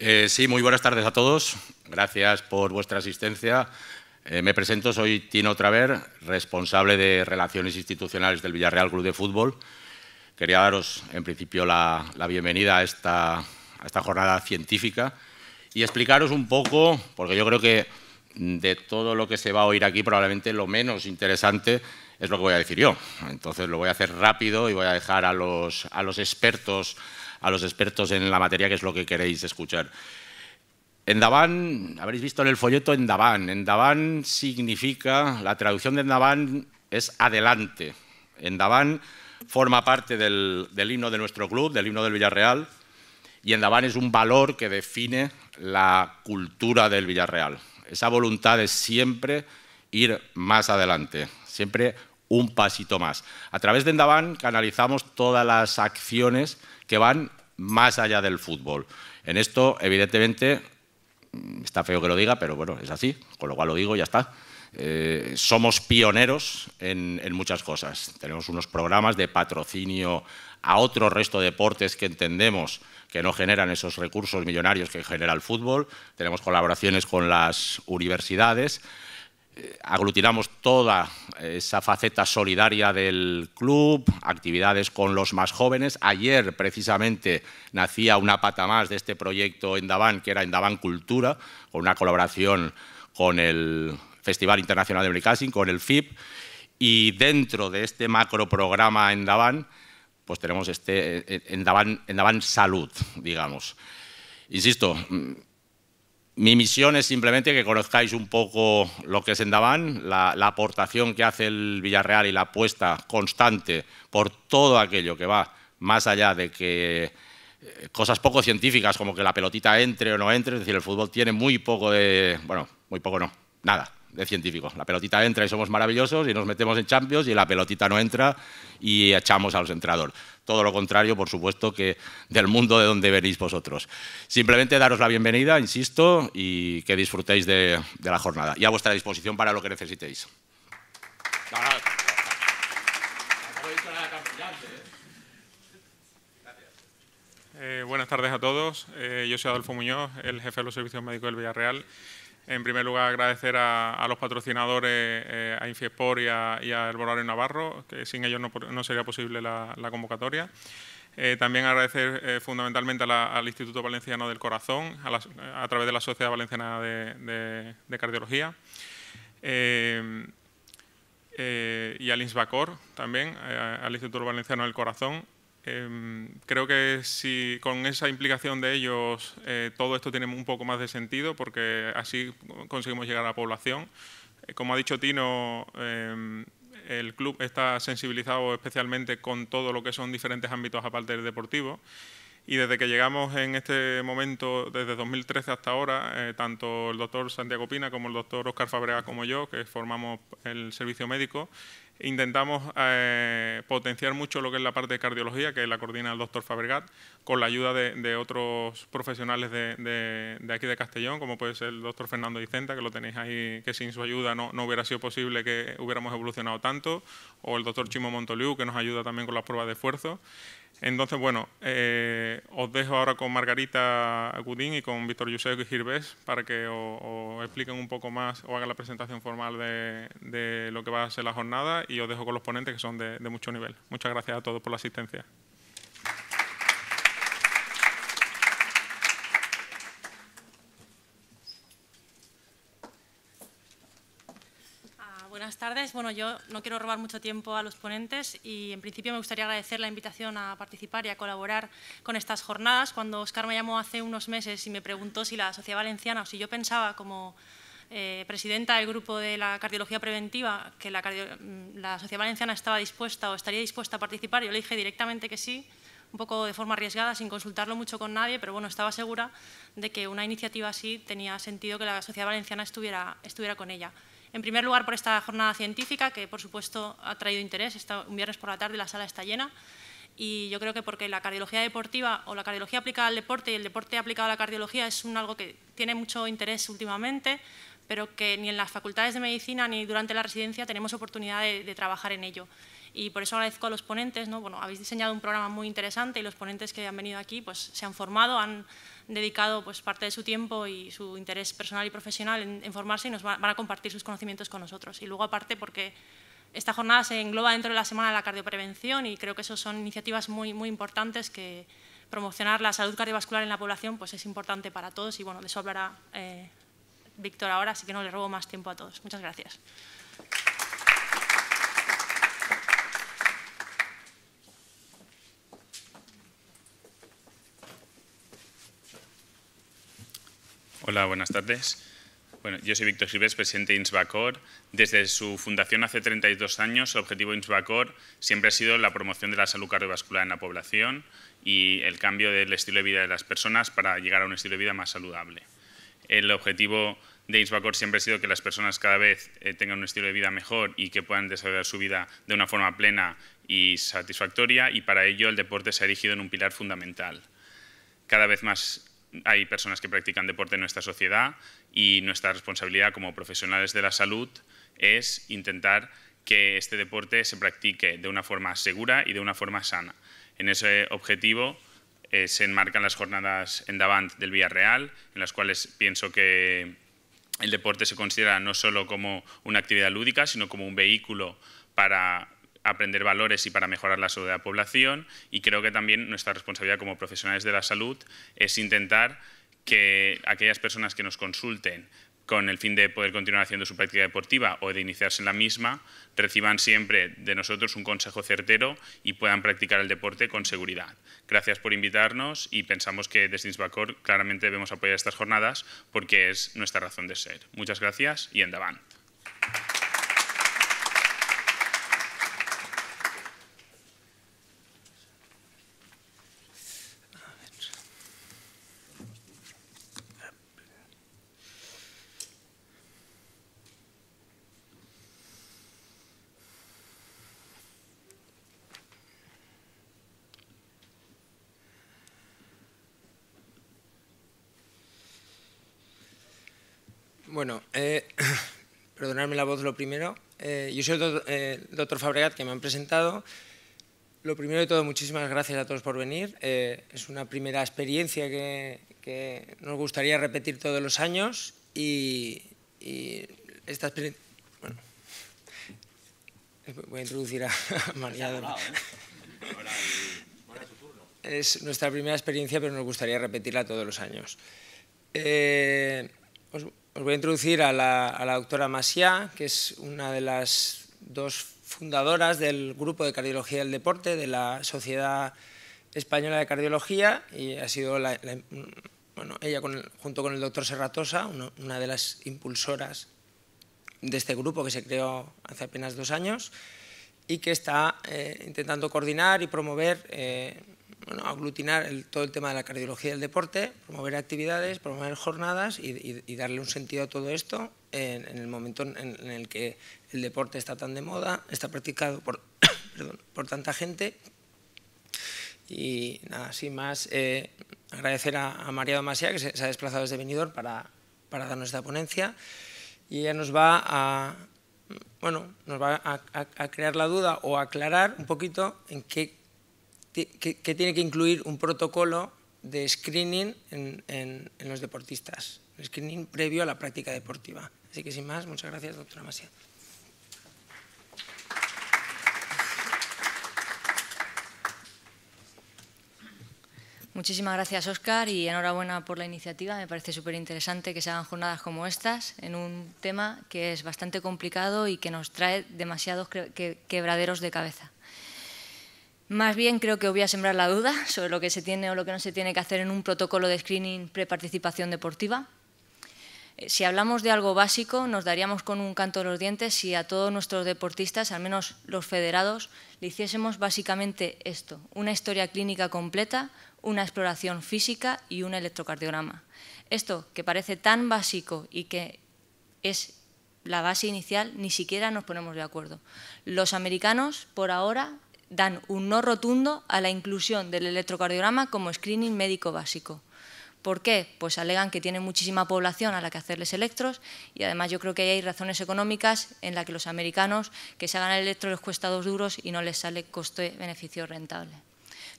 Eh, sí, muy buenas tardes a todos. Gracias por vuestra asistencia. Eh, me presento, soy Tino Traver, responsable de Relaciones Institucionales del Villarreal Club de Fútbol. Quería daros, en principio, la, bienvenida a esta, jornada científica y explicaros un poco, porque yo creo que de todo lo que se va a oír aquí, probablemente lo menos interesante es lo que voy a decir yo. Entonces lo voy a hacer rápido y voy a dejar a los expertos a los expertos en la materia, que es lo que queréis escuchar. Endaván, habréis visto en el folleto en Endaván significa, la traducción de Endaván es adelante. Endaván forma parte del, himno de nuestro club, del himno del Villarreal, y Endaván es un valor que define la cultura del Villarreal. Esa voluntad de siempre ir más adelante, siempre un pasito más. A través de Endaván canalizamos todas las acciones que van más allá del fútbol. En esto, evidentemente, mm, está feo que lo diga, pero bueno, es así, con lo cual lo digo y ya está. Eh, somos pioneros en, en, muchas cosas. Tenemos unos programas de patrocinio a otro resto de deportes que entendemos que no generan esos recursos millonarios que genera el fútbol. Tenemos colaboraciones con las universidades. Eh, aglutinamos toda esa faceta solidaria del club, actividades con los más jóvenes. Ayer, precisamente, nacía una pata más de este proyecto Endavan, que era Endavan Cultura, con una colaboración con el Festival Internacional de Bricasing, con el FIP. Y dentro de este macroprograma Endavan, pues tenemos este eh, en Salud, digamos. Insisto, mi misión es simplemente que conozcáis un poco lo que es andaban, la, la aportación que hace el Villarreal y la apuesta constante por todo aquello que va más allá de que eh, cosas poco científicas como que la pelotita entre o no entre, es decir, el fútbol tiene muy poco de, bueno, muy poco no, nada, de científicos. La pelotita entra y somos maravillosos y nos metemos en Champions y la pelotita no entra y echamos a los entradores. Todo lo contrario, por supuesto, que del mundo de donde venís vosotros. Simplemente daros la bienvenida, insisto, y que disfrutéis de, la jornada. Y a vuestra disposición para lo que necesitéis. Eh, buenas tardes a todos. Eh, yo soy Adolfo Muñoz, el jefe de los servicios médicos del Villarreal. En primer lugar, agradecer a, los patrocinadores, eh, a Infiespor y a, El a Navarro, que sin ellos no, sería posible la, convocatoria. Eh, también agradecer eh, fundamentalmente al Instituto Valenciano del Corazón, a, través de la Sociedad Valenciana de, Cardiología. y al Insvacor, también, al Instituto Valenciano del Corazón, Em, creo que si con esa implicación de ellos eh, todo esto tiene un poco más de sentido porque así conseguimos llegar a la población. Eh, como ha dicho Tino, em, el club está sensibilizado especialmente con todo lo que son diferentes ámbitos aparte del deportivo. Y desde que llegamos en este momento, desde 2013 hasta ahora, eh, tanto el doctor Santiago Pina como el doctor Oscar Fabrega como yo, que formamos el servicio médico, Intentamos eh, potenciar mucho lo que es la parte de cardiología, que la coordina el doctor Fabregat, con la ayuda de, otros profesionales de, aquí de Castellón, como puede ser el doctor Fernando Vicenta, que lo tenéis ahí, que sin su ayuda no, no hubiera sido posible que hubiéramos evolucionado tanto, o el doctor Chimo Montoliu, que nos ayuda también con las pruebas de esfuerzo. Entonces, bueno, eh, os dejo ahora con Margarita Agudín y con Víctor y Girbés para que os, expliquen un poco más o hagan la presentación formal de, de lo que va a ser la jornada y os dejo con los ponentes que son de, mucho nivel. Muchas gracias a todos por la asistencia. Ah, buenas tardes. Bueno, yo no quiero robar mucho tiempo a los ponentes y en principio me gustaría agradecer la invitación a participar y a colaborar con estas jornadas. Cuando Oscar me llamó hace unos meses y me preguntó si la Sociedad Valenciana o si yo pensaba como eh, presidenta del grupo de la cardiología preventiva, que mm, la, sociedad valenciana estaba dispuesta o estaría dispuesta a participar, yo le dije directamente que sí, un poco de forma arriesgada, sin consultarlo mucho con nadie, pero bueno, estaba segura de que una iniciativa así tenía sentido que la sociedad valenciana estuviera, estuviera con ella. En primer lugar, por esta jornada científica, que por supuesto ha traído interés, está, un viernes por la tarde la sala está llena, y yo creo que porque la cardiología deportiva o la cardiología aplicada al deporte y el deporte aplicado a la cardiología es un algo que tiene mucho interés últimamente, pero que ni en las facultades de medicina ni durante la residencia tenemos oportunidad de, trabajar en ello. Y por eso agradezco a los ponentes, bueno, habéis diseñado un programa muy interesante y los ponentes que han venido aquí pues, se han formado, han dedicado pues, parte de su tiempo y su interés personal y profesional en, formarse y nos van a compartir sus conocimientos con nosotros. Y luego aparte porque esta jornada se engloba dentro de la Semana de la Cardioprevención y creo que eso son iniciativas muy, muy importantes que promocionar la salud cardiovascular en la población pues es importante para todos y bueno, de eso hablará eh, Víctor ahora, así que no le robo más tiempo a todos. Muchas gracias. Hola, buenas tardes. Bueno, yo soy Víctor Gives, presidente de Insbacor. Desde su fundación hace 32 años, el objetivo de Insbacor siempre ha sido la promoción de la salud cardiovascular en la población y el cambio del estilo de vida de las personas para llegar a un estilo de vida más saludable el objetivo de Insvacor siempre ha sido que las personas cada vez eh, tengan un estilo de vida mejor y que puedan desarrollar su vida de una forma plena y satisfactoria y para ello el deporte se ha erigido en un pilar fundamental. Cada vez más hay personas que practican deporte en nuestra sociedad y nuestra responsabilidad como profesionales de la salud es intentar que este deporte se practique de una forma segura y de una forma sana. En ese objetivo eh, se enmarcan las jornadas en Davant del Real, en las cuales pienso que el deporte se considera no solo como una actividad lúdica, sino como un vehículo para aprender valores y para mejorar la salud de la población. Y creo que también nuestra responsabilidad como profesionales de la salud es intentar que aquellas personas que nos consulten con el fin de poder continuar haciendo su práctica deportiva o de iniciarse en la misma, reciban siempre de nosotros un consejo certero y puedan practicar el deporte con seguridad. Gracias por invitarnos y pensamos que desde Insbacor claramente debemos apoyar estas jornadas porque es nuestra razón de ser. Muchas gracias y endavant. lo primero. Eh, yo soy eh, el, doctor Fabregat, que me han presentado. Lo primero de todo, muchísimas gracias a todos por venir. Eh, es una primera experiencia que, nos gustaría repetir todos los años y, esta Bueno, voy a introducir a, María. Es nuestra primera experiencia, pero nos gustaría repetirla todos los años. Os, os voy a introducir a la, doctora Masia, que es una de las dos fundadoras del Grupo de Cardiología del Deporte de la Sociedad Española de Cardiología y ha sido bueno, ella junto con el doctor Serratosa, una de las impulsoras de este grupo que se creó hace apenas dos años y que está eh, intentando coordinar y promover eh, aglutinar el, todo el tema de la cardiología y del deporte, promover actividades, promover jornadas y, darle un sentido a todo esto en, el momento en, el que el deporte está tan de moda, está practicado por, por tanta gente. Y nada, sin más, eh, agradecer a, María Domasia, que se, ha desplazado desde Benidorm para, para darnos esta ponencia. Y ella nos va a, bueno, nos va a crear la duda o aclarar un poquito en qué que, tiene que incluir un protocolo de screening en, los deportistas, screening previo a la práctica deportiva. Así que sin más, muchas gracias, doctora Masia. Muchísimas gracias, Óscar, y enhorabuena por la iniciativa. Me parece súper interesante que se hagan jornadas como estas en un tema que es bastante complicado y que nos trae demasiados quebraderos de cabeza. Más bien creo que voy a sembrar la duda sobre lo que se tiene o lo que no se tiene que hacer en un protocolo de screening preparticipación deportiva. Eh, si hablamos de algo básico, nos daríamos con un canto de los dientes si a todos nuestros deportistas, al menos los federados, le hiciésemos básicamente esto, una historia clínica completa, una exploración física y un electrocardiograma. Esto, que parece tan básico y que es la base inicial, ni siquiera nos ponemos de acuerdo. Los americanos, por ahora, dan un no rotundo a la inclusión del electrocardiograma como screening médico básico. ¿Por qué? Pues alegan que tienen muchísima población a la que hacerles electros y además yo creo que hay razones económicas en las que los americanos que se hagan el electro les cuesta dos duros y no les sale coste-beneficio rentable.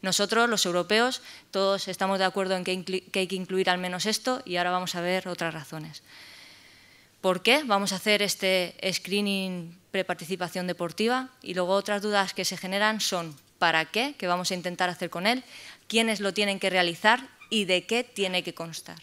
Nosotros, los europeos, todos estamos de acuerdo en que, que hay que incluir al menos esto y ahora vamos a ver otras razones. ¿Por qué vamos a hacer este screening preparticipación deportiva y luego otras dudas que se generan son para qué, qué vamos a intentar hacer con él, quiénes lo tienen que realizar y de qué tiene que constar.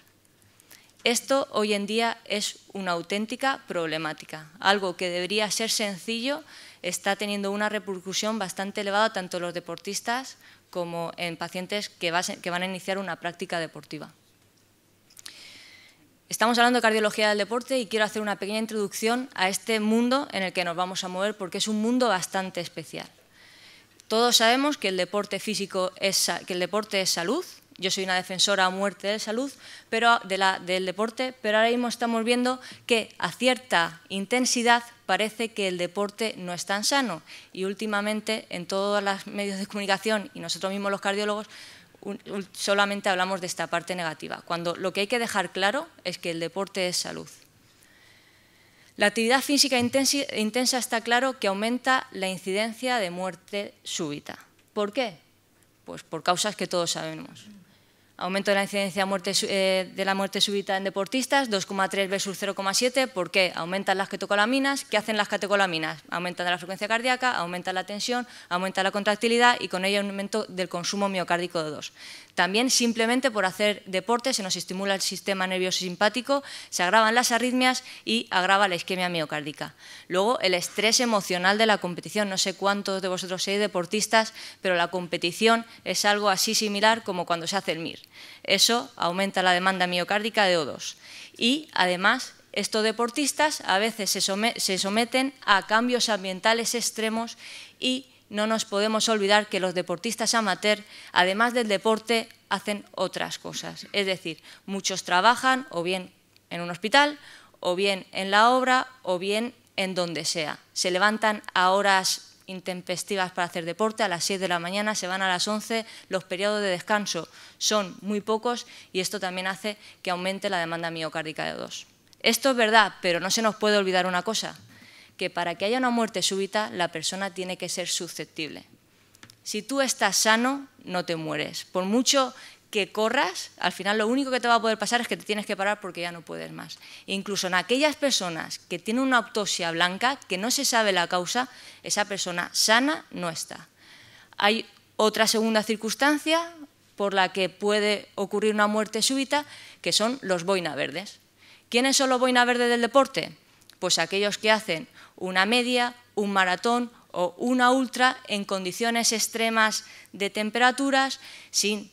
Esto hoy en día es una auténtica problemática. Algo que debería ser sencillo está teniendo una repercusión bastante elevada tanto en los deportistas como en pacientes que van a iniciar una práctica deportiva. Estamos hablando de cardiología del deporte y quiero hacer una pequeña introducción a este mundo en el que nos vamos a mover porque es un mundo bastante especial. Todos sabemos que el deporte físico es, que el deporte es salud. Yo soy una defensora a muerte de salud, pero del deporte, pero ahora mismo estamos viendo que a cierta intensidad parece que el deporte no es tan sano. Y últimamente en todos los medios de comunicación y nosotros mismos los cardiólogos solamente hablamos de esta parte negativa, cuando lo que hay que dejar claro es que el deporte es salud. La actividad física intensa está claro que aumenta la incidencia de muerte súbita. ¿Por qué? Pues por causas que todos sabemos. Aumento de la incidencia eh, de la muerte súbita en deportistas, 2,3 versus 0,7. ¿Por qué? Aumentan las catecolaminas. ¿Qué hacen las catecolaminas? Aumentan la frecuencia cardíaca, aumentan la tensión, aumentan la contractilidad y con ello aumento del consumo miocárdico de 2. También simplemente por hacer deporte se nos estimula el sistema nervioso simpático, se agravan las arritmias y agrava la isquemia miocárdica. Luego, el estrés emocional de la competición. No sé cuántos de vosotros sois deportistas, pero la competición es algo así similar como cuando se hace el MIR. Eso aumenta la demanda miocárdica de O2. Y además, estos deportistas a veces se, someten a cambios ambientales extremos y no nos podemos olvidar que los deportistas amateur, además del deporte, hacen otras cosas. Es decir, muchos trabajan o bien en un hospital, o bien en la obra, o bien en donde sea. Se levantan a horas intempestivas para hacer deporte, a las 6 de la mañana, se van a las 11, los periodos de descanso son muy pocos y esto también hace que aumente la demanda miocárdica de dos. Esto es verdad, pero no se nos puede olvidar una cosa, que para que haya una muerte súbita la persona tiene que ser susceptible. Si tú estás sano, no te mueres. Por mucho que corras, al final lo único que te va a poder pasar es que te tienes que parar porque ya no puedes más. Incluso en aquellas personas que tienen una autopsia blanca, que no se sabe la causa, esa persona sana no está. Hay otra segunda circunstancia por la que puede ocurrir una muerte súbita, que son los boina verdes. ¿Quiénes son los boina verdes del deporte? Pues aquellos que hacen una media, un maratón o una ultra en condiciones extremas de temperaturas, sin,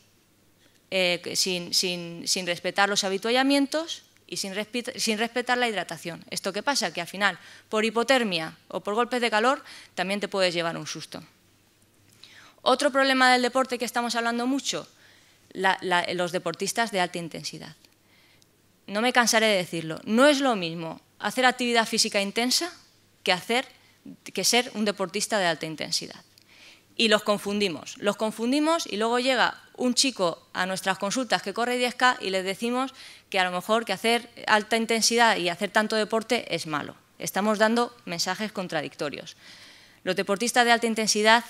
eh, respetar los habituallamientos y sin, respetar la hidratación. ¿Esto qué pasa? Que al final, por hipotermia o por golpes de calor, también te puedes llevar un susto. Otro problema del deporte que estamos hablando mucho, los deportistas de alta intensidad. No me cansaré de decirlo, no es lo mismo hacer actividad física intensa que, hacer, que ser un deportista de alta intensidad. Y los confundimos, los confundimos y luego llega un chico a nuestras consultas que corre 10K y les decimos que a lo mejor que hacer alta intensidad y hacer tanto deporte es malo. Estamos dando mensajes contradictorios. Los deportistas de alta intensidad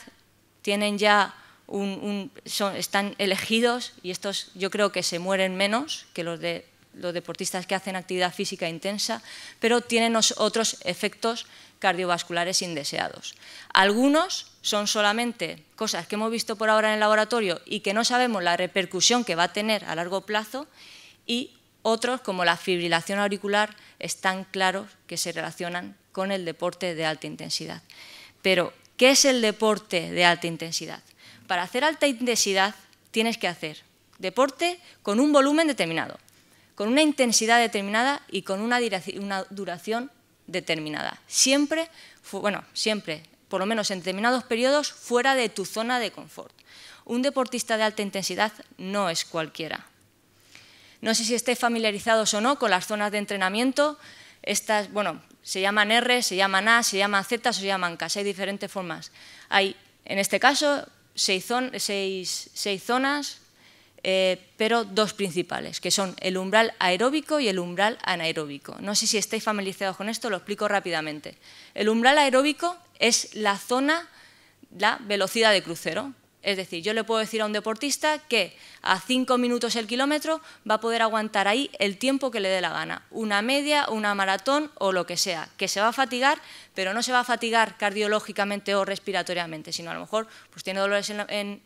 tienen ya un, están elegidos y estos yo creo que se mueren menos que los de los deportistas que hacen actividad física intensa, pero tienen otros efectos cardiovasculares indeseados. Algunos son solamente cosas que hemos visto por ahora en el laboratorio y que no sabemos la repercusión que va a tener a largo plazo y otros, como la fibrilación auricular, están claros que se relacionan con el deporte de alta intensidad. Pero, ¿qué es el deporte de alta intensidad? Para hacer alta intensidad tienes que hacer deporte con un volumen determinado con una intensidad determinada y con una, duración determinada. Siempre, bueno, siempre, por lo menos en determinados periodos, fuera de tu zona de confort. Un deportista de alta intensidad no es cualquiera. No sé si estéis familiarizados o no con las zonas de entrenamiento. Estas, bueno, se llaman R, se llaman A, se llaman Z se llaman K. Hay diferentes formas. Hay, en este caso, seis zonas eh, pero dos principales, que son el umbral aeróbico y el umbral anaeróbico. No sé si estáis familiarizados con esto, lo explico rápidamente. El umbral aeróbico es la zona, la velocidad de crucero. Es decir, yo le puedo decir a un deportista que a cinco minutos el kilómetro va a poder aguantar ahí el tiempo que le dé la gana, una media, una maratón o lo que sea, que se va a fatigar, pero no se va a fatigar cardiológicamente o respiratoriamente, sino a lo mejor pues, tiene dolores en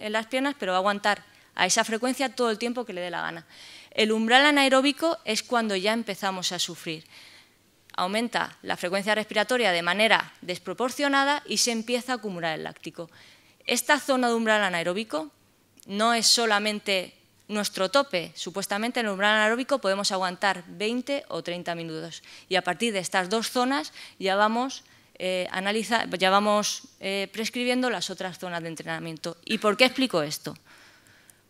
las piernas, pero va a aguantar a esa frecuencia todo el tiempo que le dé la gana. El umbral anaeróbico es cuando ya empezamos a sufrir. Aumenta la frecuencia respiratoria de manera desproporcionada y se empieza a acumular el láctico. Esta zona de umbral anaeróbico no es solamente nuestro tope. Supuestamente en el umbral anaeróbico podemos aguantar 20 o 30 minutos. Y a partir de estas dos zonas ya vamos, eh, ya vamos eh, prescribiendo las otras zonas de entrenamiento. ¿Y por qué explico esto?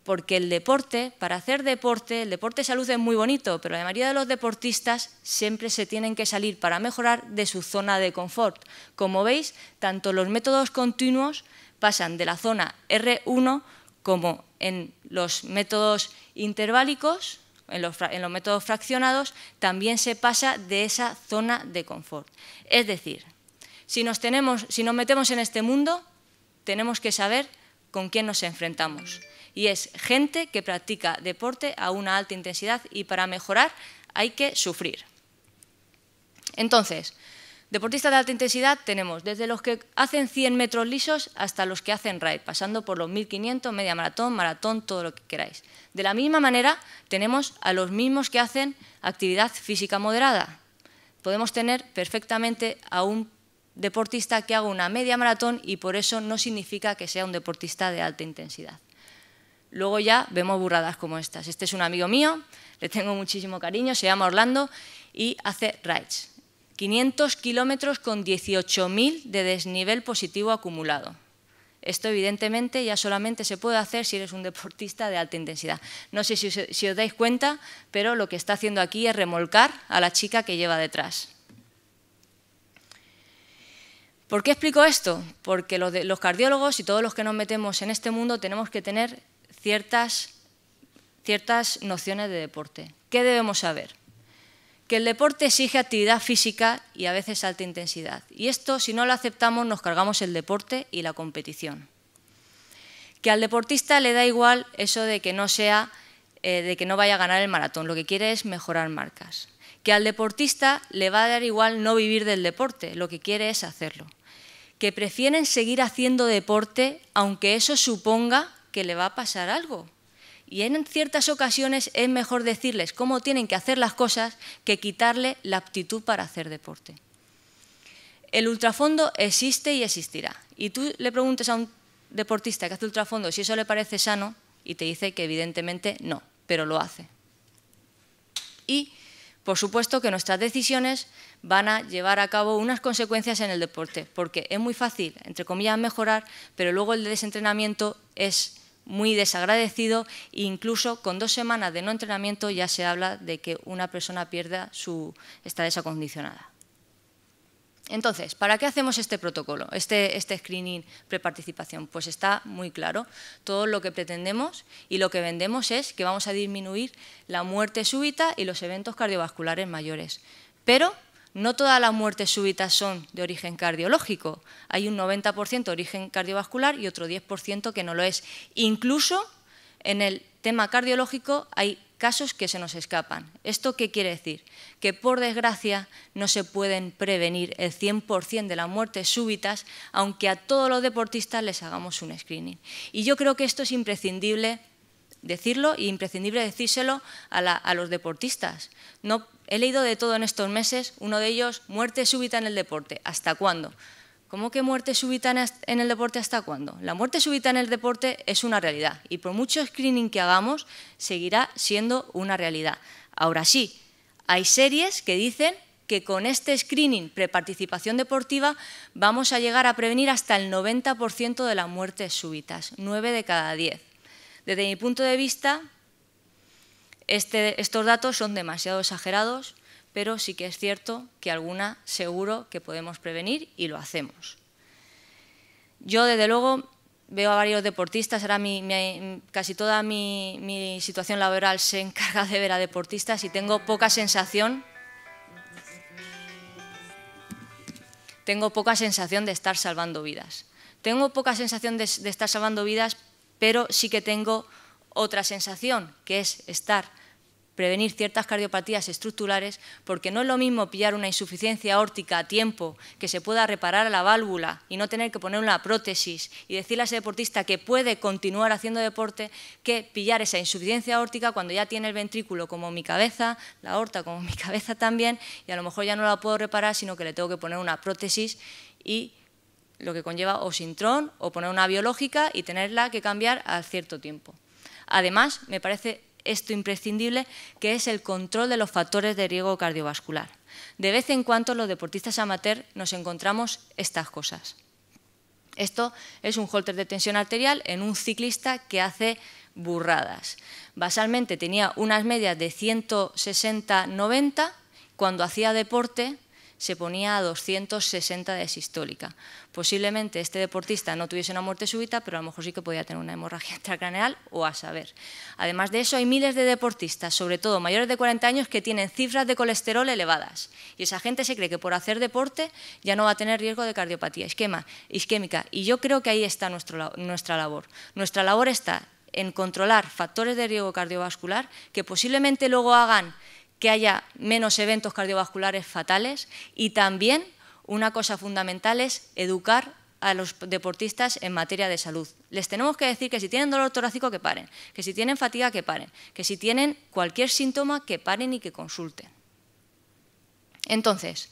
porque el deporte, para hacer deporte, el deporte de salud es muy bonito, pero la mayoría de los deportistas siempre se tienen que salir para mejorar de su zona de confort. Como veis, tanto los métodos continuos pasan de la zona R1 como en los métodos interválicos, en los, métodos fraccionados, también se pasa de esa zona de confort. Es decir, si nos metemos en este mundo, tenemos que saber con quién nos enfrentamos y es gente que practica deporte a una alta intensidad y para mejorar hay que sufrir. Entonces, deportistas de alta intensidad tenemos desde los que hacen 100 metros lisos hasta los que hacen raid, pasando por los 1500, media maratón, maratón, todo lo que queráis. De la misma manera, tenemos a los mismos que hacen actividad física moderada. Podemos tener perfectamente a un deportista que haga una media maratón y por eso no significa que sea un deportista de alta intensidad. Luego ya vemos burradas como estas. Este es un amigo mío, le tengo muchísimo cariño, se llama Orlando y hace rides. 500 kilómetros con 18.000 de desnivel positivo acumulado. Esto evidentemente ya solamente se puede hacer si eres un deportista de alta intensidad. No sé si, os dais cuenta, pero lo que está haciendo aquí es remolcar a la chica que lleva detrás. ¿Por qué explico esto? Porque los cardiólogos y todos los que nos metemos en este mundo tenemos que tener ciertas, ciertas nociones de deporte. ¿Qué debemos saber? Que el deporte exige actividad física y a veces alta intensidad. Y esto, si no lo aceptamos, nos cargamos el deporte y la competición. Que al deportista le da igual eso de que no sea, eh, de que no vaya a ganar el maratón. Lo que quiere es mejorar marcas. Que al deportista le va a dar igual no vivir del deporte. Lo que quiere es hacerlo. Que prefieren seguir haciendo deporte aunque eso suponga que le va a pasar algo. Y en ciertas ocasiones es mejor decirles cómo tienen que hacer las cosas que quitarle la aptitud para hacer deporte. El ultrafondo existe y existirá. Y tú le preguntes a un deportista que hace ultrafondo si eso le parece sano y te dice que evidentemente no, pero lo hace. Y por supuesto que nuestras decisiones van a llevar a cabo unas consecuencias en el deporte, porque es muy fácil, entre comillas, mejorar, pero luego el desentrenamiento es muy desagradecido e incluso con dos semanas de no entrenamiento ya se habla de que una persona pierda su está desacondicionada. Entonces, ¿para qué hacemos este protocolo, este, este screening preparticipación? Pues está muy claro. Todo lo que pretendemos y lo que vendemos es que vamos a disminuir la muerte súbita y los eventos cardiovasculares mayores. Pero no todas las muertes súbitas son de origen cardiológico. Hay un 90% de origen cardiovascular y otro 10% que no lo es. Incluso en el tema cardiológico hay casos que se nos escapan. ¿Esto qué quiere decir? Que por desgracia no se pueden prevenir el 100% de las muertes súbitas, aunque a todos los deportistas les hagamos un screening. Y yo creo que esto es imprescindible decirlo y e imprescindible decírselo a, los deportistas. No He leído de todo en estos meses, uno de ellos, muerte súbita en el deporte. ¿Hasta cuándo? ¿Cómo que muerte súbita en el deporte hasta cuándo? La muerte súbita en el deporte es una realidad y por mucho screening que hagamos, seguirá siendo una realidad. Ahora sí, hay series que dicen que con este screening preparticipación deportiva vamos a llegar a prevenir hasta el 90% de las muertes súbitas, 9 de cada 10. Desde mi punto de vista, este, estos datos son demasiado exagerados, pero sí que es cierto que alguna seguro que podemos prevenir y lo hacemos. Yo, desde luego, veo a varios deportistas, casi toda mi, situación laboral se encarga de ver a deportistas y tengo poca sensación tengo poca sensación de estar salvando vidas. Tengo poca sensación de estar salvando vidas, pero sí que tengo otra sensación, que es estar prevenir ciertas cardiopatías estructurales, porque no es lo mismo pillar una insuficiencia órtica a tiempo, que se pueda reparar la válvula y no tener que poner una prótesis y decirle a ese deportista que puede continuar haciendo deporte, que pillar esa insuficiencia órtica cuando ya tiene el ventrículo como mi cabeza, la aorta como mi cabeza también, y a lo mejor ya no la puedo reparar, sino que le tengo que poner una prótesis y lo que conlleva o sintrón o poner una biológica y tenerla que cambiar a cierto tiempo. Además, me parece esto imprescindible, que es el control de los factores de riesgo cardiovascular. De vez en cuando los deportistas amateur nos encontramos estas cosas. Esto es un holter de tensión arterial en un ciclista que hace burradas. Basalmente tenía unas medias de 160-90, cuando hacía deporte se ponía a 260 de sistólica. Posiblemente este deportista no tuviese una muerte súbita, pero a lo mejor sí que podía tener una hemorragia intracraneal o a saber. Además de eso, hay miles de deportistas, sobre todo mayores de 40 años, que tienen cifras de colesterol elevadas. Y esa gente se cree que por hacer deporte ya no va a tener riesgo de cardiopatía isquémica. Y yo creo que ahí está nuestra labor. Nuestra labor está en controlar factores de riesgo cardiovascular que posiblemente luego hagan que haya menos eventos cardiovasculares fatales y también una cosa fundamental es educar a los deportistas en materia de salud. Les tenemos que decir que si tienen dolor torácico que paren, que si tienen fatiga que paren, que si tienen cualquier síntoma que paren y que consulten. Entonces,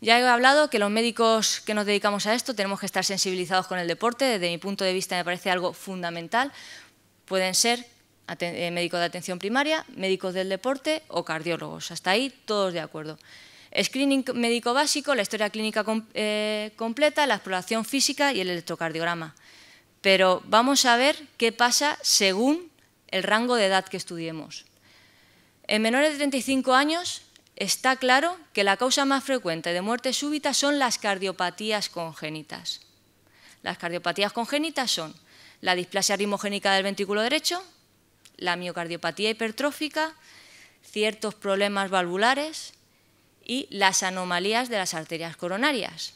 ya he hablado que los médicos que nos dedicamos a esto tenemos que estar sensibilizados con el deporte, desde mi punto de vista me parece algo fundamental. Pueden ser eh, médicos de atención primaria, médicos del deporte o cardiólogos. Hasta ahí todos de acuerdo. Screening médico básico, la historia clínica eh, completa, la exploración física y el electrocardiograma. Pero vamos a ver qué pasa según el rango de edad que estudiemos. En menores de 35 años está claro que la causa más frecuente de muerte súbita son las cardiopatías congénitas. Las cardiopatías congénitas son la displasia ritmogénica del ventrículo derecho, la miocardiopatía hipertrófica, ciertos problemas valvulares y las anomalías de las arterias coronarias.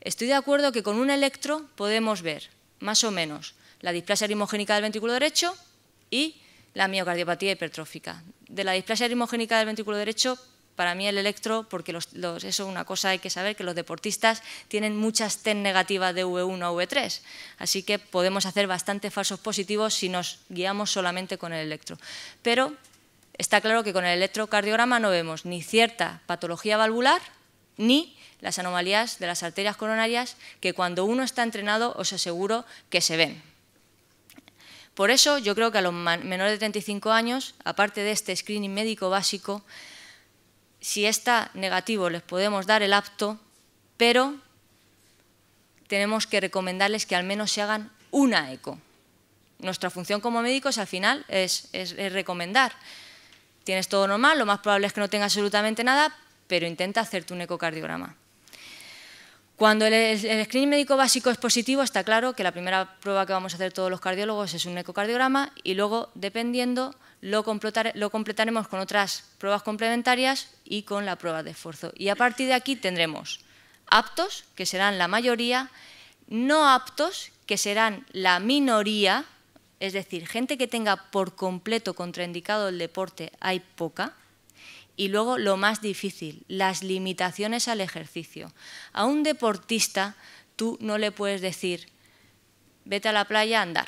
Estoy de acuerdo que con un electro podemos ver más o menos la displasia arimogénica del ventrículo derecho y la miocardiopatía hipertrófica. De la displasia arimogénica del ventrículo derecho para mí el electro, porque eso es una cosa hay que saber, que los deportistas tienen muchas TEN negativas de V1 a V3, así que podemos hacer bastantes falsos positivos si nos guiamos solamente con el electro. Pero está claro que con el electrocardiograma no vemos ni cierta patología valvular, ni las anomalías de las arterias coronarias que cuando uno está entrenado os aseguro que se ven. Por eso yo creo que a los menores de 35 años, aparte de este screening médico básico, si está negativo les podemos dar el apto, pero tenemos que recomendarles que al menos se hagan una eco. Nuestra función como médicos al final es, recomendar. Tienes todo normal, lo más probable es que no tengas absolutamente nada, pero intenta hacerte un ecocardiograma. Cuando el, el, screening médico básico es positivo, está claro que la primera prueba que vamos a hacer todos los cardiólogos es un ecocardiograma y luego, dependiendo, lo, completaremos con otras pruebas complementarias y con la prueba de esfuerzo. Y a partir de aquí tendremos aptos, que serán la mayoría, no aptos, que serán la minoría, es decir, gente que tenga por completo contraindicado el deporte hay poca, y luego lo más difícil, las limitaciones al ejercicio. A un deportista tú no le puedes decir, vete a la playa a andar.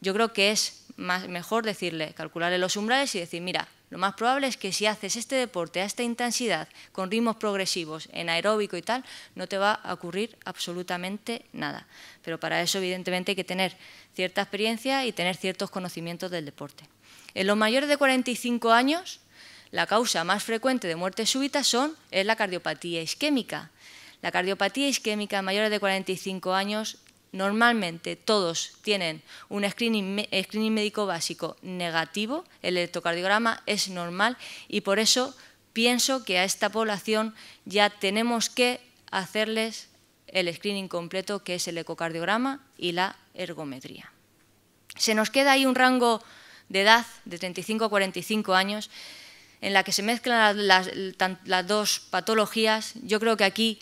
Yo creo que es mejor decirle, calcularle los umbrales y decir, mira, lo más probable es que si haces este deporte a esta intensidad, con ritmos progresivos, en aeróbico y tal, no te va a ocurrir absolutamente nada. Pero para eso, evidentemente, hay que tener cierta experiencia y tener ciertos conocimientos del deporte. En los mayores de 45 años, la causa más frecuente de muerte súbita son, es la cardiopatía isquémica. La cardiopatía isquémica en mayores de 45 años Normalmente todos tienen un screening, médico básico negativo, el electrocardiograma es normal y por eso pienso que a esta población ya tenemos que hacerles el screening completo que es el ecocardiograma y la ergometría. Se nos queda ahí un rango de edad de 35 a 45 años en la que se mezclan las dos patologías. Yo creo que aquí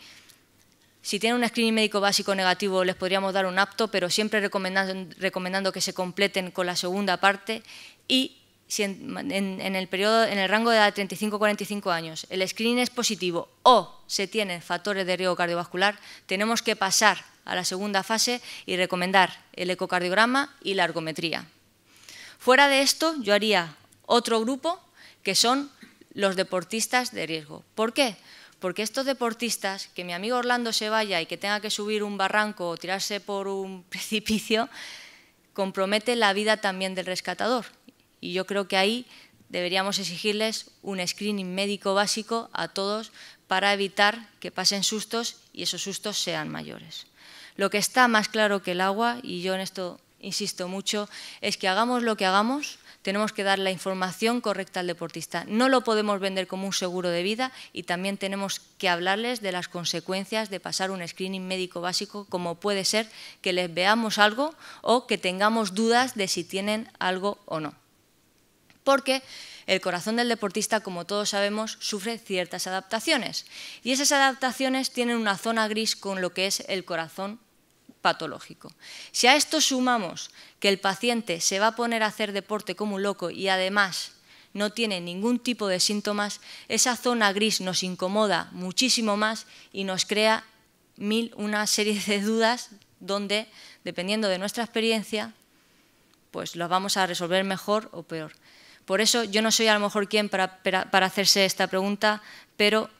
si tienen un screening médico básico negativo, les podríamos dar un apto, pero siempre recomendando, que se completen con la segunda parte. Y si en, el rango de de 35-45 años el screening es positivo o se tienen factores de riesgo cardiovascular, tenemos que pasar a la segunda fase y recomendar el ecocardiograma y la ergometría. Fuera de esto, yo haría otro grupo que son los deportistas de riesgo. ¿Por qué? Porque estos deportistas, que mi amigo Orlando se vaya y que tenga que subir un barranco o tirarse por un precipicio, compromete la vida también del rescatador. Y yo creo que ahí deberíamos exigirles un screening médico básico a todos para evitar que pasen sustos y esos sustos sean mayores. Lo que está más claro que el agua, y yo en esto insisto mucho, es que hagamos lo que hagamos, tenemos que dar la información correcta al deportista. No lo podemos vender como un seguro de vida y también tenemos que hablarles de las consecuencias de pasar un screening médico básico, como puede ser que les veamos algo o que tengamos dudas de si tienen algo o no. Porque el corazón del deportista, como todos sabemos, sufre ciertas adaptaciones y esas adaptaciones tienen una zona gris con lo que es el corazón patológico. Si a esto sumamos que el paciente se va a poner a hacer deporte como un loco y además no tiene ningún tipo de síntomas, esa zona gris nos incomoda muchísimo más y nos crea mil, una serie de dudas donde, dependiendo de nuestra experiencia, pues las vamos a resolver mejor o peor. Por eso yo no soy a lo mejor quien para hacerse esta pregunta, pero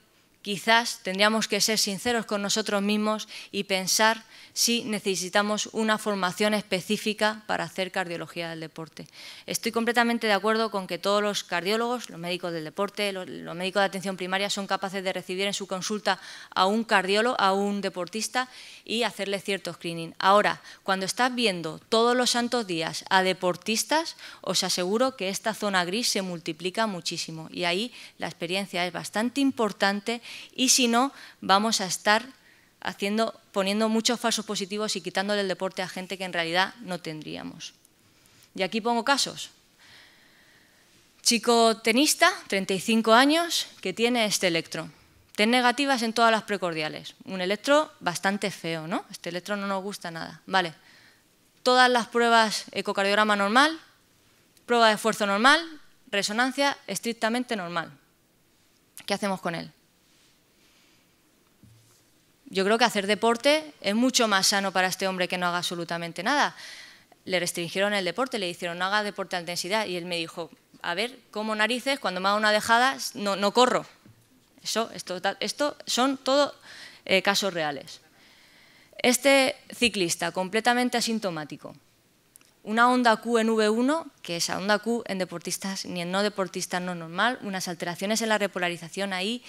quizás tendríamos que ser sinceros con nosotros mismos y pensar sí necesitamos una formación específica para hacer cardiología del deporte. Estoy completamente de acuerdo con que todos los cardiólogos, los médicos del deporte, los, médicos de atención primaria son capaces de recibir en su consulta a un cardiólogo, a un deportista y hacerle cierto screening. Ahora, cuando estás viendo todos los santos días a deportistas, os aseguro que esta zona gris se multiplica muchísimo y ahí la experiencia es bastante importante y si no, vamos a estar haciendo, poniendo muchos falsos positivos y quitándole el deporte a gente que en realidad no tendríamos. Y aquí pongo casos. Chico tenista, 35 años, que tiene este electro. Ten negativas en todas las precordiales. Un electro bastante feo, ¿no? Este electro no nos gusta nada. Vale. Todas las pruebas ecocardiograma normal, prueba de esfuerzo normal, resonancia estrictamente normal. ¿Qué hacemos con él? yo creo que hacer deporte es mucho más sano para este hombre que no haga absolutamente nada. Le restringieron el deporte, le dijeron no haga deporte a intensidad y él me dijo, a ver, como narices, cuando me hago una dejada no, no corro. Eso, esto, son todos eh, casos reales. Este ciclista completamente asintomático, una onda Q en V1, que esa onda Q en deportistas ni en no deportistas no normal, unas alteraciones en la repolarización ahí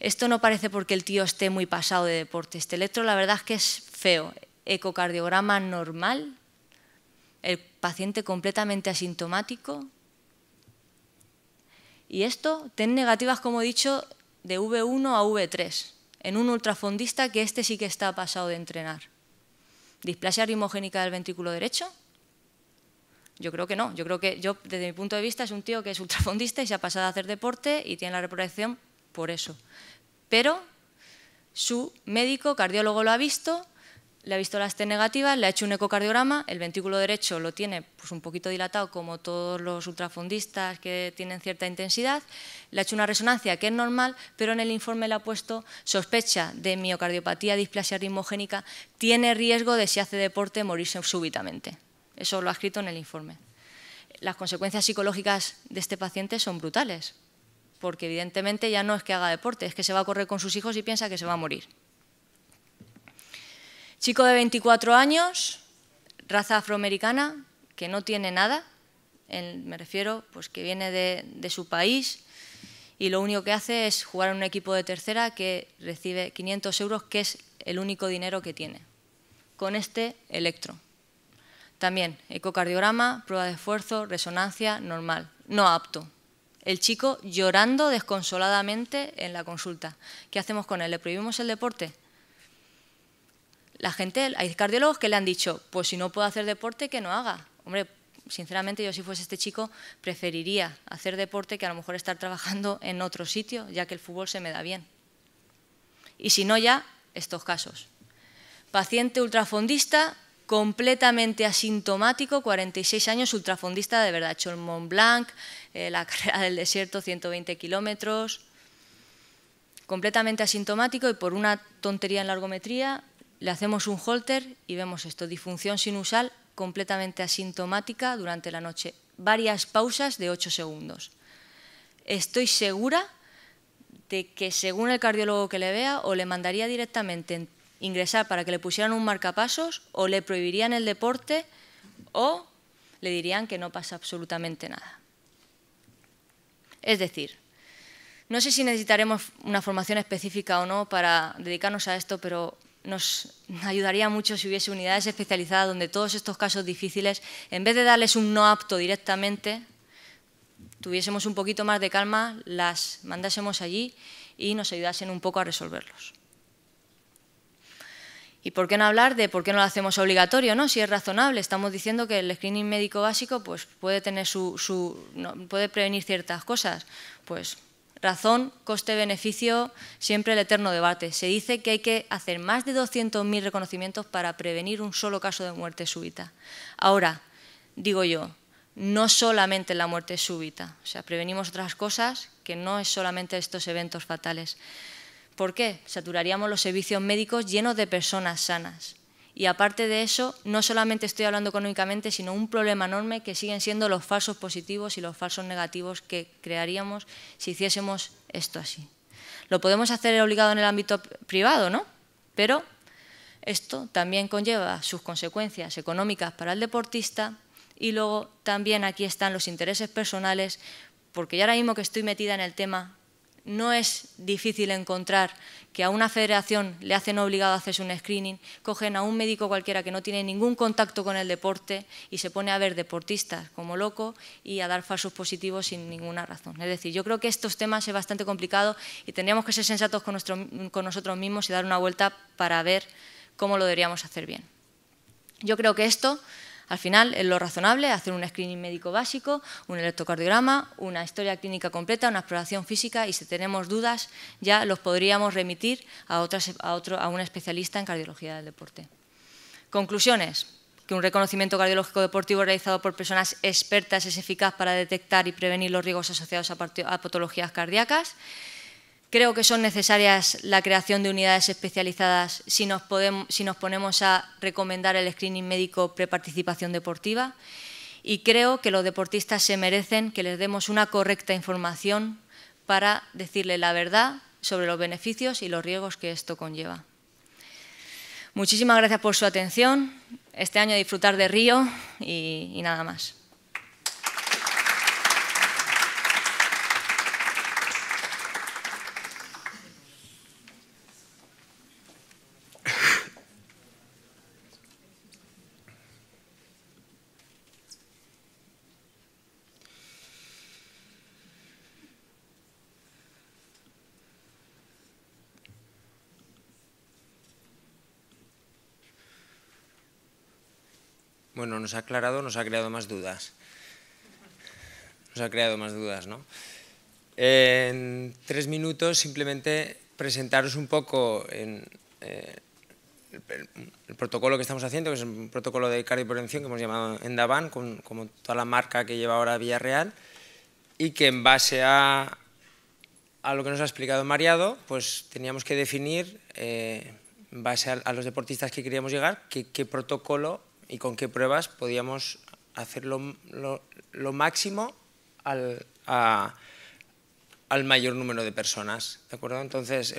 esto no parece porque el tío esté muy pasado de deporte. Este electro la verdad es que es feo. Ecocardiograma normal, el paciente completamente asintomático. Y esto, ten negativas, como he dicho, de V1 a V3, en un ultrafondista que este sí que está pasado de entrenar. ¿Displasia rimogénica del ventrículo derecho? Yo creo que no. Yo creo que yo, desde mi punto de vista, es un tío que es ultrafondista y se ha pasado a hacer deporte y tiene la reproducción por eso pero su médico cardiólogo lo ha visto, le ha visto las T negativas, le ha hecho un ecocardiograma, el ventrículo derecho lo tiene pues, un poquito dilatado como todos los ultrafondistas que tienen cierta intensidad, le ha hecho una resonancia que es normal, pero en el informe le ha puesto sospecha de miocardiopatía, displasia ritmogénica, tiene riesgo de si hace deporte morirse súbitamente. Eso lo ha escrito en el informe. Las consecuencias psicológicas de este paciente son brutales, porque evidentemente ya no es que haga deporte, es que se va a correr con sus hijos y piensa que se va a morir. Chico de 24 años, raza afroamericana, que no tiene nada, me refiero, pues que viene de, de su país y lo único que hace es jugar en un equipo de tercera que recibe 500 euros, que es el único dinero que tiene. Con este electro. También ecocardiograma, prueba de esfuerzo, resonancia, normal, no apto. El chico llorando desconsoladamente en la consulta. ¿Qué hacemos con él? ¿Le prohibimos el deporte? La gente, hay cardiólogos que le han dicho, pues si no puedo hacer deporte, que no haga. Hombre, sinceramente yo si fuese este chico preferiría hacer deporte que a lo mejor estar trabajando en otro sitio, ya que el fútbol se me da bien. Y si no ya, estos casos. Paciente ultrafondista completamente asintomático, 46 años, ultrafondista de verdad, hecho Mont Blanc, eh, la carrera del desierto, 120 kilómetros, completamente asintomático y por una tontería en largometría le hacemos un holter y vemos esto, difunción sinusal completamente asintomática durante la noche, varias pausas de 8 segundos. Estoy segura de que según el cardiólogo que le vea o le mandaría directamente ingresar para que le pusieran un marcapasos o le prohibirían el deporte o le dirían que no pasa absolutamente nada. Es decir, no sé si necesitaremos una formación específica o no para dedicarnos a esto, pero nos ayudaría mucho si hubiese unidades especializadas donde todos estos casos difíciles, en vez de darles un no apto directamente, tuviésemos un poquito más de calma, las mandásemos allí y nos ayudasen un poco a resolverlos. ¿Y por qué no hablar de por qué no lo hacemos obligatorio? ¿no? Si es razonable, estamos diciendo que el screening médico básico pues, puede, tener su, puede prevenir ciertas cosas. Pues razón, coste-beneficio, siempre el eterno debate. Se dice que hay que hacer más de 200.000 reconocimientos para prevenir un solo caso de muerte súbita. Ahora, digo yo, no solamente la muerte súbita, o sea, prevenimos otras cosas que no es solamente estos eventos fatales. ¿Por qué? Saturaríamos los servicios médicos llenos de personas sanas. Y aparte de eso, no solamente estoy hablando económicamente, sino un problema enorme que siguen siendo los falsos positivos y los falsos negativos que crearíamos si hiciésemos esto así. Lo podemos hacer obligado en el ámbito privado, ¿no? Pero esto también conlleva sus consecuencias económicas para el deportista y luego también aquí están los intereses personales, porque ya ahora mismo que estoy metida en el tema, no es difícil encontrar que a una federación le hacen obligado a hacerse un screening, cogen a un médico cualquiera que no tiene ningún contacto con el deporte y se pone a ver deportistas como loco y a dar falsos positivos sin ninguna razón. Es decir, yo creo que estos temas es bastante complicado y tendríamos que ser sensatos con, con nosotros mismos y dar una vuelta para ver cómo lo deberíamos hacer bien. Yo creo que esto al final, es lo razonable hacer un screening médico básico, un electrocardiograma, una historia clínica completa, una exploración física y si tenemos dudas ya los podríamos remitir a, otras, a un especialista en cardiología del deporte. Conclusiones que un reconocimiento cardiológico deportivo realizado por personas expertas es eficaz para detectar y prevenir los riesgos asociados a patologías cardíacas, Creo que son necesarias la creación de unidades especializadas si nos, ponemos a recomendar el screening médico preparticipación deportiva y creo que los deportistas se merecen que les demos una correcta información para decirle la verdad sobre los beneficios y los riesgos que esto conlleva. Muchísimas gracias por su atención. Este año disfrutar de Río y nada más. nos ha aclarado, nos ha creado más dudas. Nos ha creado más dudas, ¿no? En tres minutos simplemente presentaros un poco en, eh, el, protocolo que estamos haciendo, que es un protocolo de cardioprevención que hemos llamado Endavan, con, como toda la marca que lleva ahora Villarreal, y que en base a, a lo que nos ha explicado Mariado, pues teníamos que definir, eh, en base a, los deportistas que queríamos llegar, qué protocolo y con qué pruebas podíamos hacer lo, máximo al, mayor número de personas. ¿de acuerdo? Entonces,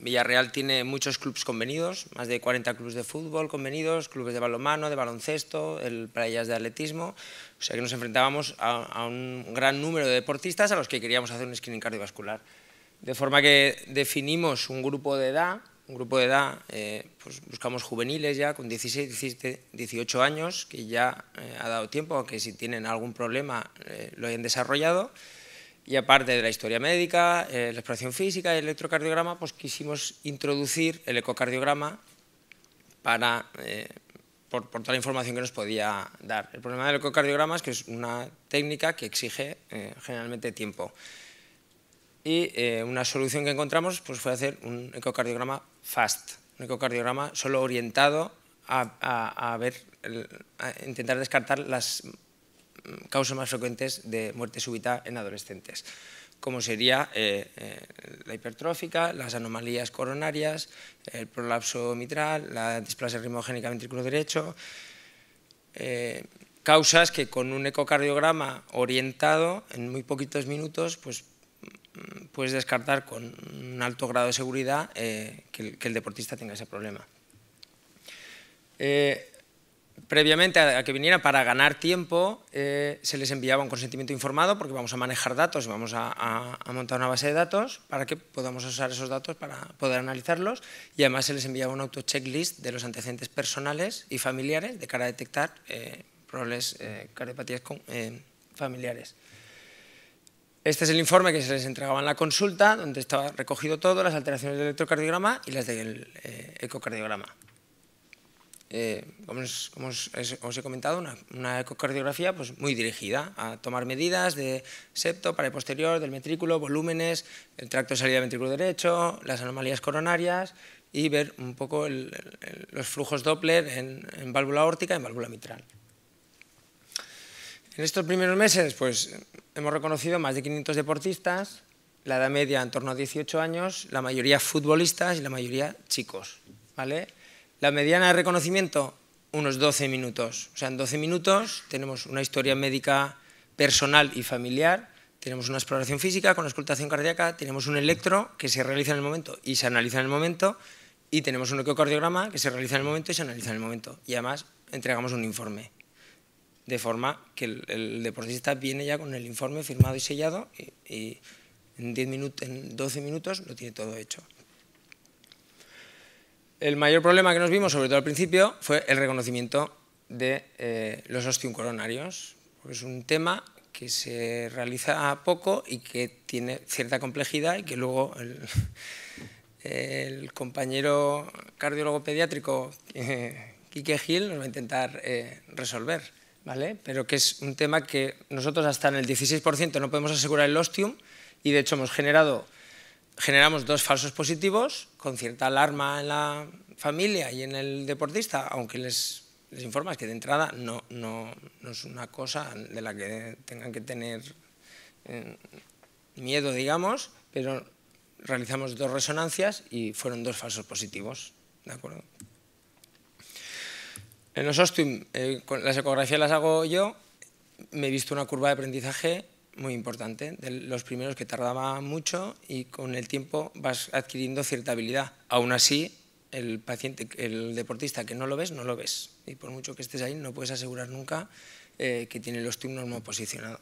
Villarreal tiene muchos clubes convenidos, más de 40 clubes de fútbol convenidos, clubes de balonmano, de baloncesto, el playas de atletismo. O sea que nos enfrentábamos a, a un gran número de deportistas a los que queríamos hacer un screening cardiovascular. De forma que definimos un grupo de edad un grupo de edad, eh, pues buscamos juveniles ya con 16, 17, 18 años, que ya eh, ha dado tiempo a que si tienen algún problema eh, lo hayan desarrollado. Y aparte de la historia médica, la exploración física y el electrocardiograma, pues quisimos introducir el ecocardiograma para, por, toda la información que nos podía dar. El problema del ecocardiograma es que es una técnica que exige generalmente tiempo y eh, una solución que encontramos pues, fue hacer un ecocardiograma FAST, un ecocardiograma solo orientado a, intentar descartar las mm, causas más frecuentes de muerte súbita en adolescentes, como sería eh, eh, la hipertrófica, las anomalías coronarias, el prolapso mitral, la displasia rimogénica ventrículo derecho, causas que con un ecocardiograma orientado en muy poquitos minutos pues puedes descartar con un alto grado de seguridad eh, que, el, deportista tenga ese problema. Eh, previamente a, que viniera para ganar tiempo, eh, se les enviaba un consentimiento informado porque vamos a manejar datos, y vamos a, montar una base de datos para que podamos usar esos datos para poder analizarlos y además se les enviaba un auto-checklist de los antecedentes personales y familiares de cara a detectar problemas cardiopatías con, familiares. Este es el informe que se les entregaba en la consulta, donde estaba recogido todo, las alteraciones del electrocardiograma y las del eh, ecocardiograma. Eh, como, os, he comentado, una, ecocardiografía pues, muy dirigida a tomar medidas de septo, el posterior, del metrículo, volúmenes, el tracto de salida del ventrículo derecho, las anomalías coronarias y ver un poco los flujos Doppler en, en válvula órtica y en válvula mitral. En estos primeros meses pues, hemos reconocido más de 500 deportistas, la edad media en torno a 18 años, la mayoría futbolistas y la mayoría chicos. ¿vale? La mediana de reconocimiento, unos 12 minutos. O sea, en 12 minutos tenemos una historia médica personal y familiar, tenemos una exploración física con escultación cardíaca, tenemos un electro que se realiza en el momento y se analiza en el momento, y tenemos un ecocardiograma que se realiza en el momento y se analiza en el momento. Y además entregamos un informe de forma que el, deportista viene ya con el informe firmado y sellado y, en, 10 minutos, en 12 minutos lo tiene todo hecho. El mayor problema que nos vimos, sobre todo al principio, fue el reconocimiento de eh, los osteocoronarios, coronarios. es un tema que se realiza poco y que tiene cierta complejidad y que luego el, compañero cardiólogo pediátrico eh, Quique Gil nos va a intentar eh, resolver pero que es un tema que nosotros hasta en el 16% no podemos asegurar el ostium y de hecho hemos generado, generamos dos falsos positivos con cierta alarma en la familia y en el deportista, aunque les, les informas que de entrada no, no, es una cosa de la que tengan que tener eh, miedo, digamos, pero realizamos dos resonancias y fueron dos falsos positivos, ¿de acuerdo? En los Ostium, eh, las ecografías las hago yo, me he visto una curva de aprendizaje muy importante, de los primeros que tardaba mucho y con el tiempo vas adquiriendo cierta habilidad. Aún así, el paciente, el deportista que no lo ves, no lo ves. Y por mucho que estés ahí, no puedes asegurar nunca eh, que tiene el ostium normal posicionado.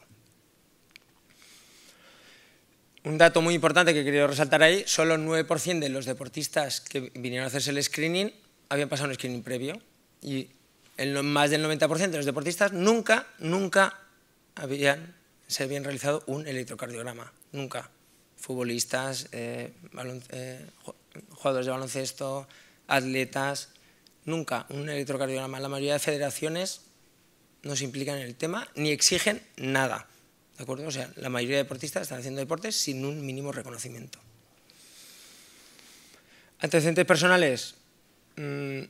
Un dato muy importante que querido resaltar ahí, solo el 9% de los deportistas que vinieron a hacerse el screening habían pasado un screening previo y más del 90% de los deportistas nunca, nunca habían, se habían realizado un electrocardiograma, nunca. Futbolistas, eh, eh, jugadores de baloncesto, atletas, nunca un electrocardiograma. La mayoría de federaciones no se implican en el tema ni exigen nada. ¿De acuerdo? O sea, la mayoría de deportistas están haciendo deportes sin un mínimo reconocimiento. Antecedentes personales. Mm,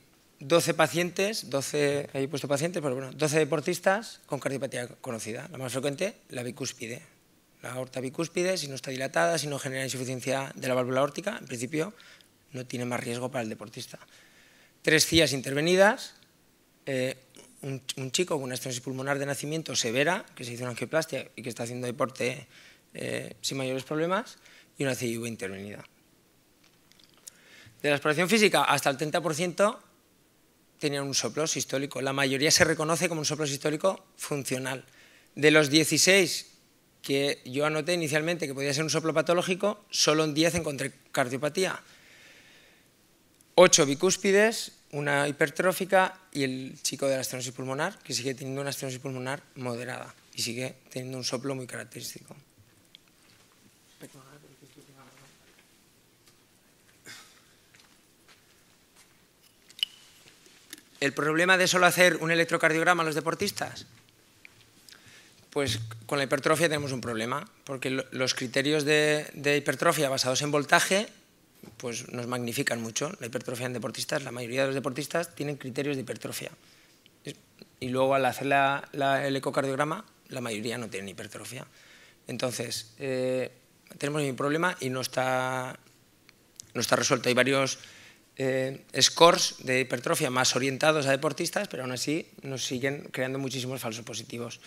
12 pacientes, 12, puesto 12 deportistas con cardiopatía conocida. La más frecuente, la bicúspide. La aorta bicúspide, si no está dilatada, si no genera insuficiencia de la válvula órtica, en principio no tiene más riesgo para el deportista. Tres CIAs intervenidas, eh, un, chico con una estenosis pulmonar de nacimiento severa, que se hizo una angioplastia y que está haciendo deporte eh, sin mayores problemas, y una CIV intervenida. De la exploración física, hasta el 30% tenían un soplo sistólico. La mayoría se reconoce como un soplo sistólico funcional. De los 16 que yo anoté inicialmente que podía ser un soplo patológico, solo en 10 encontré cardiopatía. 8 bicúspides, una hipertrófica y el chico de la estenosis pulmonar, que sigue teniendo una estenosis pulmonar moderada y sigue teniendo un soplo muy característico. el problema de solo hacer un electrocardiograma a los deportistas? Pues con la hipertrofia tenemos un problema, porque los criterios de, hipertrofia basados en voltaje pues nos magnifican mucho. La hipertrofia en deportistas, la mayoría de los deportistas tienen criterios de hipertrofia. Y luego al hacer el ecocardiograma, la mayoría no tienen hipertrofia. Entonces, eh, tenemos un problema y no está, no está resuelto. Hay varios eh, scores de hipertrofia más orientados a deportistas, pero aún así nos siguen creando muchísimos falsos positivos.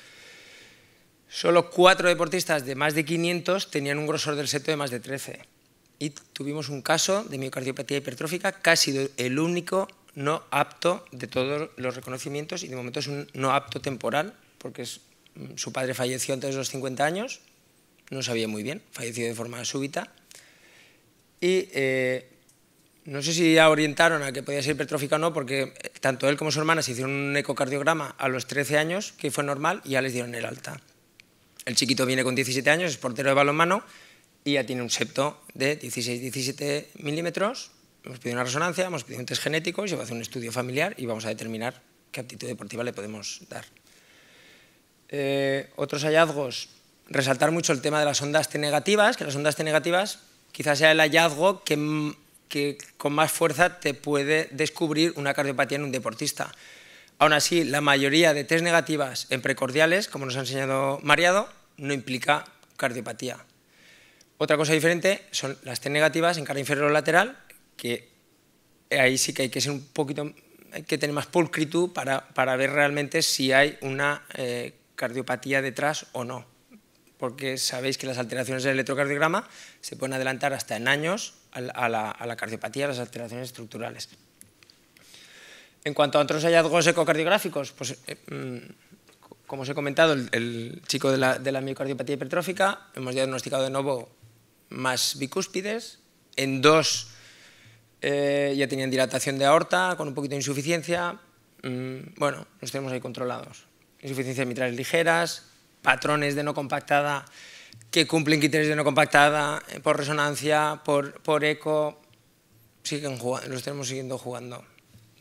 Solo cuatro deportistas de más de 500 tenían un grosor del seto de más de 13. Y tuvimos un caso de miocardiopatía hipertrófica, casi el único no apto de todos los reconocimientos, y de momento es un no apto temporal, porque mm, su padre falleció antes de los 50 años, no sabía muy bien, falleció de forma súbita, y eh, no sé si ya orientaron a que podía ser hipertrófica o no, porque eh, tanto él como su hermana se hicieron un ecocardiograma a los 13 años, que fue normal, y ya les dieron el alta. El chiquito viene con 17 años, es portero de balonmano, y ya tiene un septo de 16-17 milímetros. Hemos pedido una resonancia, hemos pedido un test genético, se va a hacer un estudio familiar y vamos a determinar qué aptitud deportiva le podemos dar. Eh, otros hallazgos, resaltar mucho el tema de las ondas T negativas, que las ondas T negativas quizás sea el hallazgo que que con más fuerza te puede descubrir una cardiopatía en un deportista. Aún así, la mayoría de test negativas en precordiales, como nos ha enseñado Mariado, no implica cardiopatía. Otra cosa diferente son las test negativas en cara inferior lateral, que ahí sí que hay que ser un poquito, que tener más pulcritud para, para ver realmente si hay una eh, cardiopatía detrás o no. Porque sabéis que las alteraciones del electrocardiograma se pueden adelantar hasta en años a la, cardiopatía, a las alteraciones estructurales. En cuanto a otros hallazgos ecocardiográficos, pues eh, mm, como os he comentado, el, chico de la, miocardiopatía hipertrófica, hemos diagnosticado de nuevo más bicúspides, en dos eh, ya tenían dilatación de aorta con un poquito de insuficiencia, mm, bueno, los tenemos ahí controlados. de mitrales ligeras, patrones de no compactada que cumplen criterios de no compactada, eh, por resonancia, por, eco, siguen los tenemos siguiendo jugando.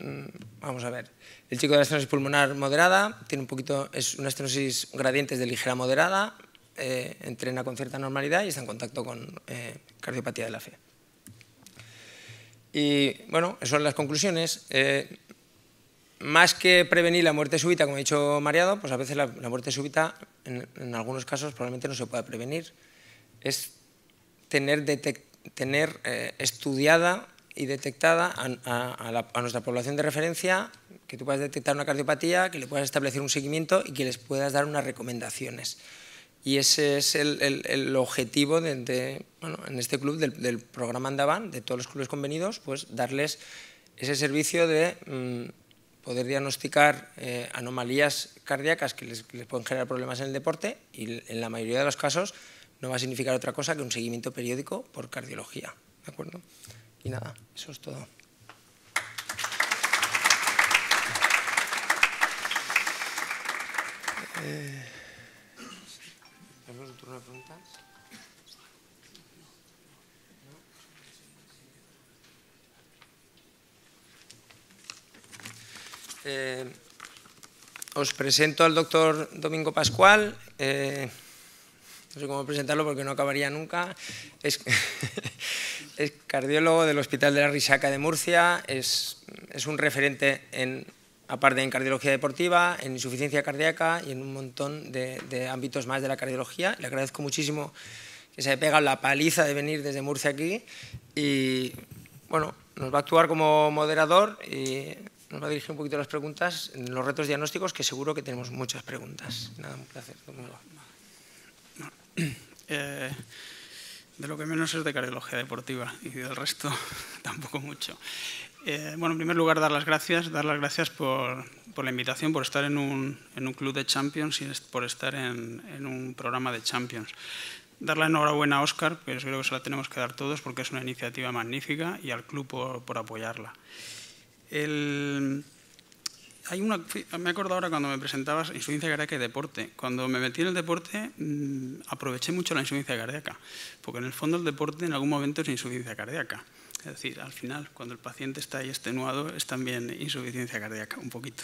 Mm, vamos a ver. El chico de la estenosis pulmonar moderada tiene un poquito, es una estenosis gradientes de ligera moderada, eh, entrena con cierta normalidad y está en contacto con eh, cardiopatía de la fe. Y bueno, esas son las conclusiones más que prevenir la muerte súbita, como ha dicho Mariado, pues a veces la, muerte súbita, en, algunos casos, probablemente no se pueda prevenir. Es tener, tener eh, estudiada y detectada a, nuestra población de referencia, que tú puedas detectar una cardiopatía, que le puedas establecer un seguimiento y que les puedas dar unas recomendaciones. Y ese es el, objetivo de, bueno, en este club del, programa Andaban, de todos los clubes convenidos, pues darles ese servicio de... Mm, poder diagnosticar eh, anomalías cardíacas que les, pueden generar problemas en el deporte y en la mayoría de los casos no va a significar otra cosa que un seguimiento periódico por cardiología. ¿De acuerdo? Y nada, eso es todo. Eh. ¿Tenemos Eh, os presento al doctor Domingo Pascual. Eh, no sé cómo presentarlo porque no acabaría nunca. Es, cardiólogo del Hospital de la Risaca de Murcia. Es, un referente, en, aparte en cardiología deportiva, en insuficiencia cardíaca y en un montón de, de ámbitos más de la cardiología. Le agradezco muchísimo que se haya pegado la paliza de venir desde Murcia aquí. Y bueno, nos va a actuar como moderador y nos va a dirigir un poquito las preguntas, los retos diagnósticos, que seguro que tenemos muchas preguntas. Nada, un placer. Eh, de lo que menos es de cardiología deportiva y del resto tampoco mucho. Eh, bueno, en primer lugar, dar las gracias, dar las gracias por, por la invitación, por estar en un, en un, club de Champions y por estar en, en un programa de Champions dar la enhorabuena a Oscar, que pues creo que se la tenemos que dar todos porque es una iniciativa magnífica, y al club por, por apoyarla hay una, me acuerdo ahora cuando me presentabas insuficiencia cardíaca y deporte. Cuando me metí en el deporte mm, aproveché mucho la insuficiencia cardíaca, porque en el fondo el deporte en algún momento es insuficiencia cardíaca. Es decir, al final, cuando el paciente está ahí extenuado, es también insuficiencia cardíaca, un poquito.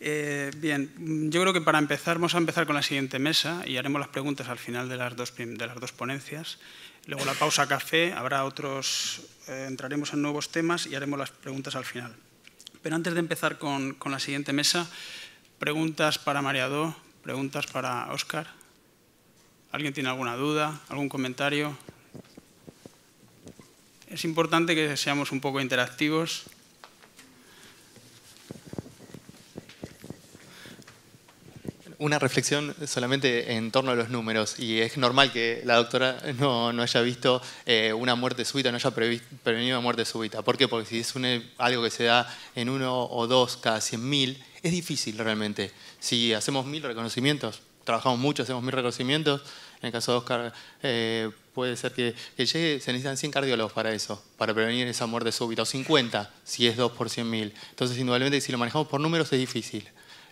Eh, bien, mm, yo creo que para empezar, vamos a empezar con la siguiente mesa y haremos las preguntas al final de las dos, de las dos ponencias. Luego la pausa café, habrá otros eh, entraremos en nuevos temas y haremos las preguntas al final. Pero antes de empezar con, la siguiente mesa, preguntas para Mariado, preguntas para Óscar. ¿Alguien tiene alguna duda, algún comentario? Es importante que seamos un poco interactivos una reflexión solamente en torno a los números y es normal que la doctora no, haya visto eh, una muerte súbita, no haya prevenido una muerte súbita. ¿Por qué? Porque si es un, algo que se da en uno o dos cada 100.000, es difícil realmente. Si hacemos mil reconocimientos, trabajamos mucho, hacemos mil reconocimientos, en el caso de Oscar eh, puede ser que, llegue, se necesitan 100 cardiólogos para eso, para prevenir esa muerte súbita, o 50 si es 2 por 100.000. Entonces, indudablemente, si lo manejamos por números es difícil.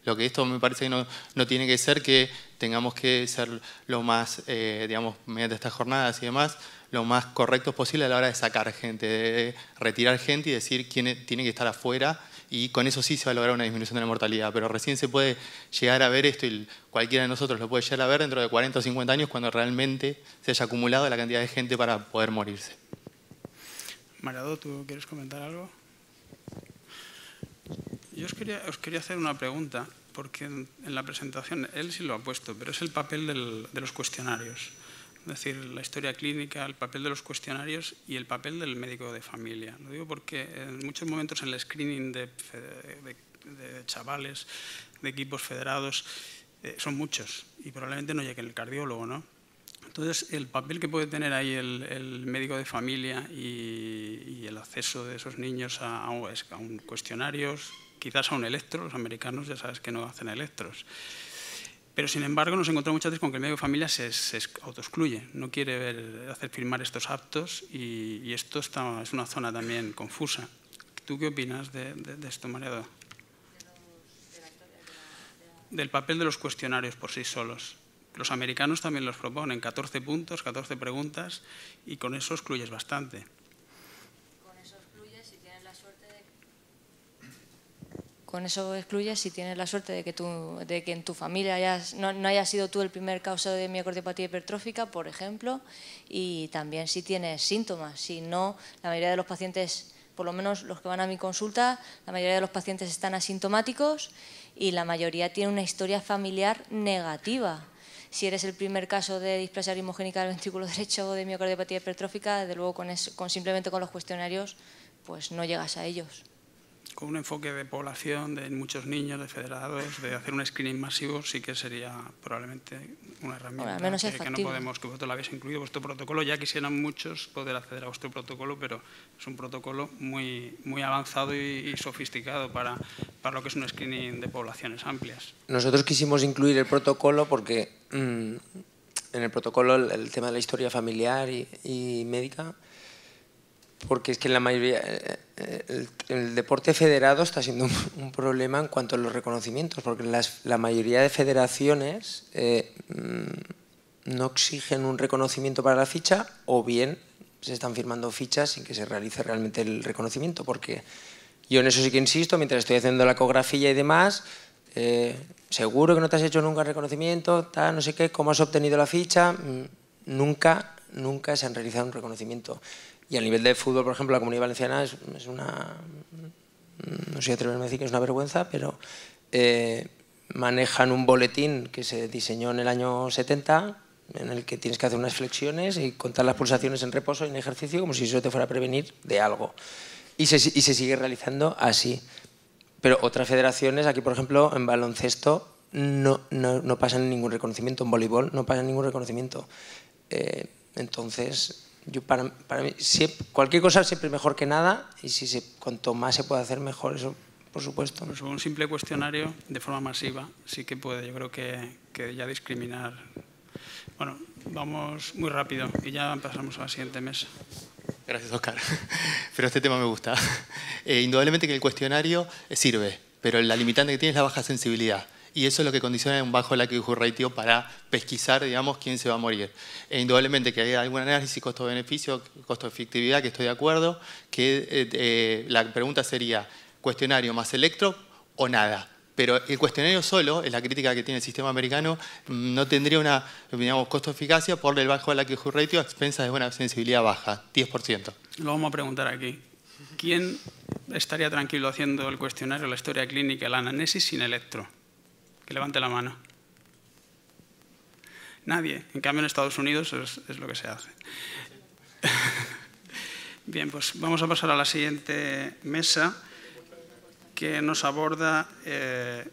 Lo que esto me parece que no, tiene que ser que tengamos que ser lo más, eh, digamos, mediante estas jornadas y demás, lo más correctos posible a la hora de sacar gente, de retirar gente y decir quién tiene que estar afuera y con eso sí se va a lograr una disminución de la mortalidad, pero recién se puede llegar a ver esto y cualquiera de nosotros lo puede llegar a ver dentro de 40 o 50 años cuando realmente se haya acumulado la cantidad de gente para poder morirse. Marado, ¿tú quieres comentar algo? Yo os quería, os quería hacer una pregunta, porque en, la presentación él sí lo ha puesto, pero es el papel de los cuestionarios. Es decir, la historia clínica, el papel de los cuestionarios y el papel del médico de familia. Lo digo porque en muchos momentos en el screening de, chavales, de equipos federados, eh, son muchos y probablemente no lleguen el cardiólogo, ¿no? Entonces, el papel que puede tener ahí el, médico de familia y, el acceso de esos niños a, un cuestionarios, quizás a un electro, los americanos ya sabes que no hacen electros. Pero sin embargo nos encontramos muchas veces con que el médico de familia se, se autoexcluye, no quiere hacer firmar estos actos y, esto es una zona también confusa. ¿Tú qué opinas de, esto, María? del papel de los cuestionarios por sí solos. Los americanos también los proponen, 14 puntos, 14 preguntas, y con eso excluyes bastante. Con eso excluyes si tienes la suerte de... que, de que en tu familia no, no hayas sido tú el primer causado de miocardiopatía hipertrófica, por ejemplo, y también si tienes síntomas. Si no, la mayoría de los pacientes por lo menos los que van a mi consulta, la mayoría de los pacientes están asintomáticos y la mayoría tiene una historia familiar negativa si eres el primer caso de displasia arimogénica del ventrículo derecho o de miocardiopatía hipertrófica, de luego con, con simplemente con los cuestionarios pues no llegas a ellos. Con un enfoque de población, de muchos niños, de federados, de hacer un screening masivo, sí que sería probablemente una herramienta bueno, menos que, que, no podemos, que vosotros lo habéis incluido vuestro protocolo. Ya quisieran muchos poder acceder a vuestro protocolo, pero es un protocolo muy, muy avanzado y, sofisticado para, para lo que es un screening de poblaciones amplias. Nosotros quisimos incluir el protocolo porque Mm, en el protocolo el, tema de la historia familiar y, médica, porque es que la mayoría eh, eh, el, deporte federado está siendo un, problema en cuanto a los reconocimientos, porque la mayoría de federaciones eh, mm, no exigen un reconocimiento para la ficha o bien se están firmando fichas sin que se realice realmente el reconocimiento, porque yo en eso sí que insisto, mientras estoy haciendo la ecografía y demás, eh, seguro que no te has hecho nunca reconocimiento, tal, no sé qué, cómo has obtenido la ficha, mm, nunca, nunca se han realizado un reconocimiento. Y a nivel de fútbol, por ejemplo, la comunidad valenciana es, una, mm, no sé atreverme a decir que es una vergüenza, pero eh, manejan un boletín que se diseñó en el año 70 en el que tienes que hacer unas flexiones y contar las pulsaciones en reposo y en ejercicio como si eso te fuera a prevenir de algo. y se sigue realizando así pero otras federaciones, aquí por ejemplo en baloncesto no, no, no pasan ningún reconocimiento, en voleibol no pasan ningún reconocimiento. Eh, entonces, yo para, para mí, cualquier cosa siempre es mejor que nada y si cuanto más se puede hacer mejor, eso por supuesto. Es pues un simple cuestionario de forma masiva sí que puede, yo creo que, que ya discriminar. Bueno, vamos muy rápido y ya pasamos a la siguiente mesa. Gracias, Oscar. Pero este tema me gusta. Eh, indudablemente que el cuestionario eh, sirve, pero la limitante que tiene es la baja sensibilidad. Y eso es lo que condiciona un bajo likelihood ratio para pesquisar, digamos, quién se va a morir. E indudablemente que hay algún análisis costo-beneficio, costo-efectividad, que estoy de acuerdo, que eh, la pregunta sería, cuestionario más electro o nada. Pero el cuestionario solo, es la crítica que tiene el sistema americano, mm, no tendría una, digamos, costo-eficacia por el bajo la que ratio a expensas de una sensibilidad baja, 10%. Lo vamos a preguntar aquí. ¿Quién estaría tranquilo haciendo el cuestionario, la historia clínica, la anamnesis sin electro? Que levante la mano. Nadie. En cambio, en Estados Unidos es lo que se hace. Bien, pues vamos a pasar a la siguiente mesa que nos aborda, eh,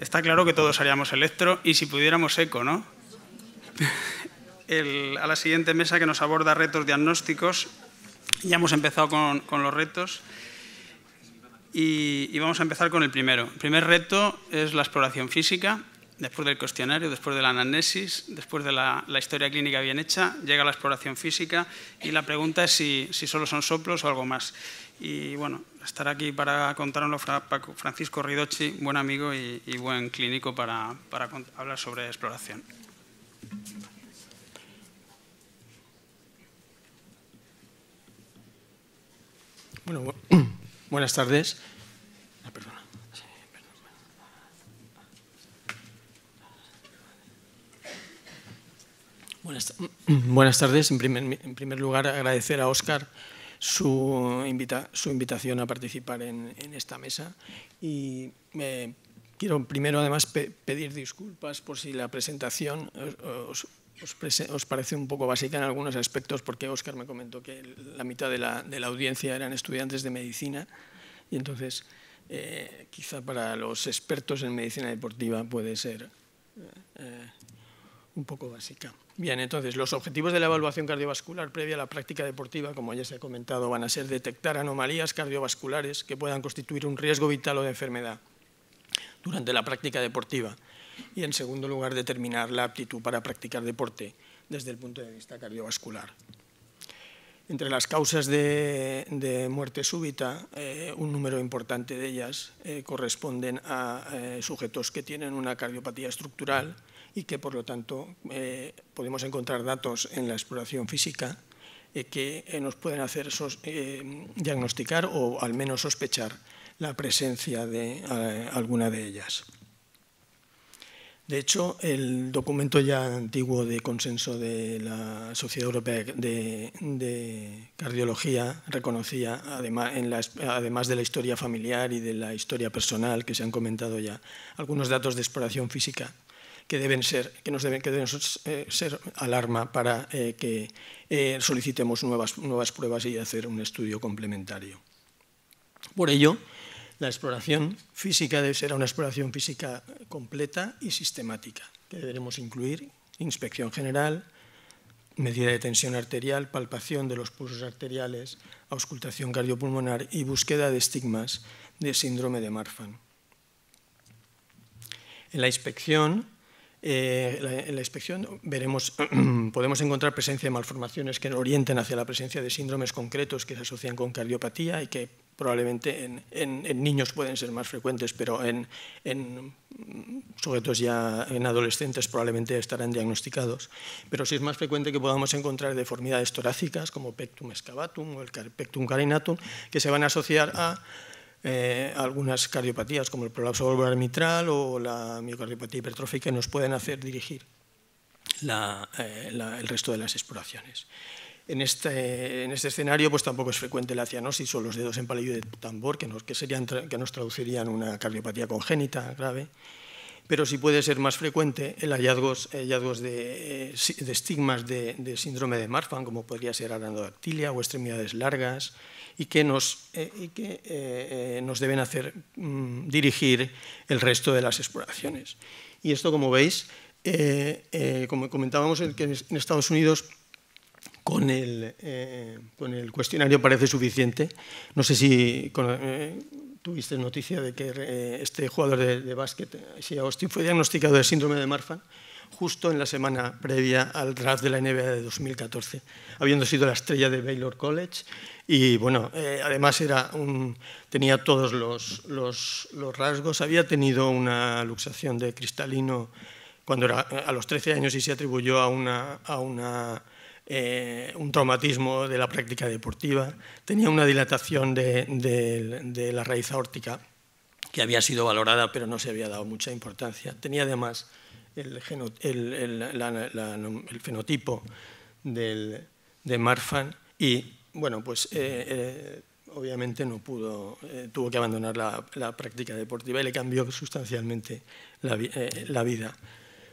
está claro que todos haríamos electro y si pudiéramos eco, ¿no? a la siguiente mesa que nos aborda retos diagnósticos, ya hemos empezado con, los retos y, vamos a empezar con el primero. El primer reto es la exploración física, después del cuestionario, después de la anamnesis, después de la, historia clínica bien hecha, llega la exploración física y la pregunta es si, si solo son soplos o algo más. Y bueno, estar aquí para contárnoslo Francisco Ridocci, buen amigo y, buen clínico para, hablar sobre exploración. Bueno, buenas tardes. Ah, buenas, tardes. En primer, en primer lugar, agradecer a Óscar su, invitación a participar en, esta mesa. Y eh, quiero primero, además, pedir disculpas por si la presentación os, parece un poco básica en algunos aspectos, porque Óscar me comentó que la mitad de la, audiencia eran estudiantes de medicina. Y entonces, eh, quizá para los expertos en medicina deportiva puede ser eh, un poco básica. Bien, entonces, los objetivos de la evaluación cardiovascular previa a la práctica deportiva, como ya se ha comentado, van a ser detectar anomalías cardiovasculares que puedan constituir un riesgo vital o de enfermedad durante la práctica deportiva. Y, en segundo lugar, determinar la aptitud para practicar deporte desde el punto de vista cardiovascular. Entre las causas de, muerte súbita, eh, un número importante de ellas eh, corresponden a eh, sujetos que tienen una cardiopatía estructural, y que, por lo tanto, eh, podemos encontrar datos en la exploración física eh, que eh, nos pueden hacer diagnosticar o al menos sospechar la presencia de alguna de ellas. De hecho, el documento ya antiguo de consenso de la Sociedad Europea de, Cardiología reconocía, además de la historia familiar y de la historia personal que se han comentado ya, algunos datos de exploración física que deben ser, que nos deben, que deben ser eh, alarma para eh, que eh, solicitemos nuevas, nuevas pruebas y hacer un estudio complementario. Por ello, la exploración física debe ser una exploración física completa y sistemática, que deberemos incluir inspección general, medida de tensión arterial, palpación de los pulsos arteriales, auscultación cardiopulmonar y búsqueda de estigmas de síndrome de Marfan. En la inspección eh, en la inspección veremos, podemos encontrar presencia de malformaciones que orienten hacia la presencia de síndromes concretos que se asocian con cardiopatía y que probablemente en, niños pueden ser más frecuentes, pero en, sujetos ya en adolescentes probablemente estarán diagnosticados. Pero sí es más frecuente que podamos encontrar deformidades torácicas como pectum excavatum o el pectum carinatum que se van a asociar a eh, algunas cardiopatías como el prolapso valvular mitral o la miocardiopatía hipertrófica nos pueden hacer dirigir eh, el resto de las exploraciones. Este, en este, escenario pues tampoco es frecuente la cianosis o los dedos en palillo de tambor, que nos, que nos traducirían una cardiopatía congénita grave, pero sí puede ser más frecuente el hallazgo eh, hallazgos de, estigmas de, de, síndrome de Marfan, como podría ser arandodactilia o extremidades largas, y que nos, eh, que, eh, eh, nos deben hacer mm, dirigir el resto de las exploraciones. Y esto, como veis, como comentábamos, que en Estados Unidos con el, cuestionario parece suficiente. No sé si tuviste noticia de que este jugador de, básquet, básquet, Austin, fue diagnosticado de síndrome de Marfan justo en la semana previa al draft de la NBA de 2014, habiendo sido la estrella de Baylor College y bueno, eh, además era un, tenía todos los, rasgos, había tenido una luxación de cristalino cuando era a los 13 años y se atribuyó a, eh, un traumatismo de la práctica deportiva, tenía una dilatación de, de la raíz aórtica que había sido valorada pero no se había dado mucha importancia, tenía además el, fenotipo del, de Marfan y, bueno, pues eh, eh, obviamente no pudo, eh, tuvo que abandonar la, práctica deportiva y le cambió sustancialmente la, vida.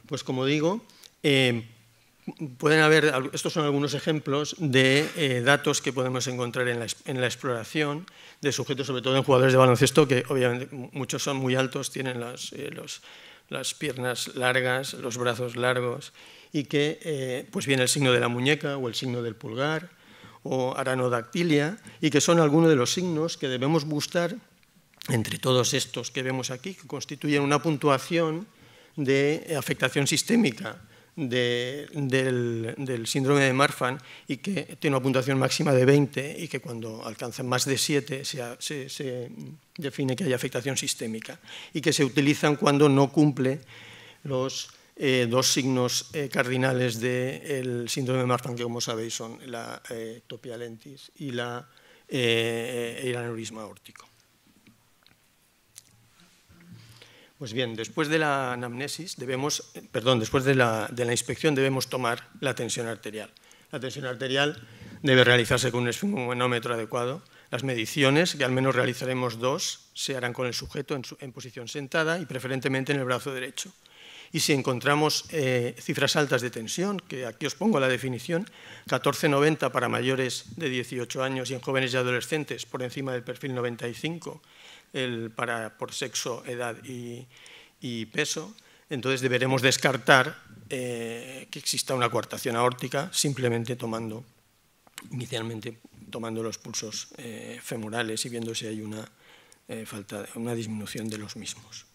Pues como digo, pueden haber, estos son algunos ejemplos de datos que podemos encontrar en la, en la, exploración de sujetos, sobre todo en jugadores de baloncesto, que obviamente muchos son muy altos, tienen los las piernas largas, los brazos largos, y que eh, pues viene el signo de la muñeca o el signo del pulgar o aranodactilia, y que son algunos de los signos que debemos buscar entre todos estos que vemos aquí, que constituyen una puntuación de afectación sistémica del, síndrome de Marfan y que tiene una puntuación máxima de 20 y que cuando alcanza más de 7 se, define que hay afectación sistémica y que se utilizan cuando no cumple los eh, dos signos eh, cardinales del síndrome de Marfan, que como sabéis son la eh, topia lentis y, el aneurisma órtico. Pues bien, después de la anamnesis, debemos, eh, perdón, después de la, inspección debemos tomar la tensión arterial. La tensión arterial debe realizarse con un esfumómetro adecuado. Las mediciones, que al menos realizaremos dos, se harán con el sujeto en, posición sentada y preferentemente en el brazo derecho. Y si encontramos eh, cifras altas de tensión, que aquí os pongo la definición, 14,90 para mayores de 18 años y en jóvenes y adolescentes por encima del perfil 95 por sexo, edad y, peso, entonces deberemos descartar eh, que exista una coartación aórtica simplemente tomando, inicialmente tomando los pulsos eh, femorales y viendo si hay una, eh, una disminución de los mismos.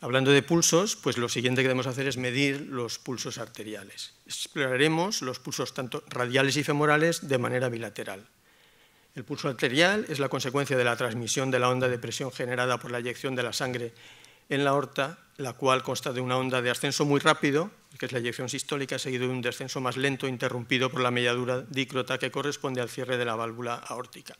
Hablando de pulsos, pues lo siguiente que debemos hacer es medir los pulsos arteriales. Exploraremos los pulsos tanto radiales y femorales de manera bilateral. El pulso arterial es la consecuencia de la transmisión de la onda de presión generada por la eyección de la sangre en la aorta, la cual consta de una onda de ascenso muy rápido, que es la eyección sistólica, seguido de un descenso más lento interrumpido por la melladura dícrota que corresponde al cierre de la válvula aórtica.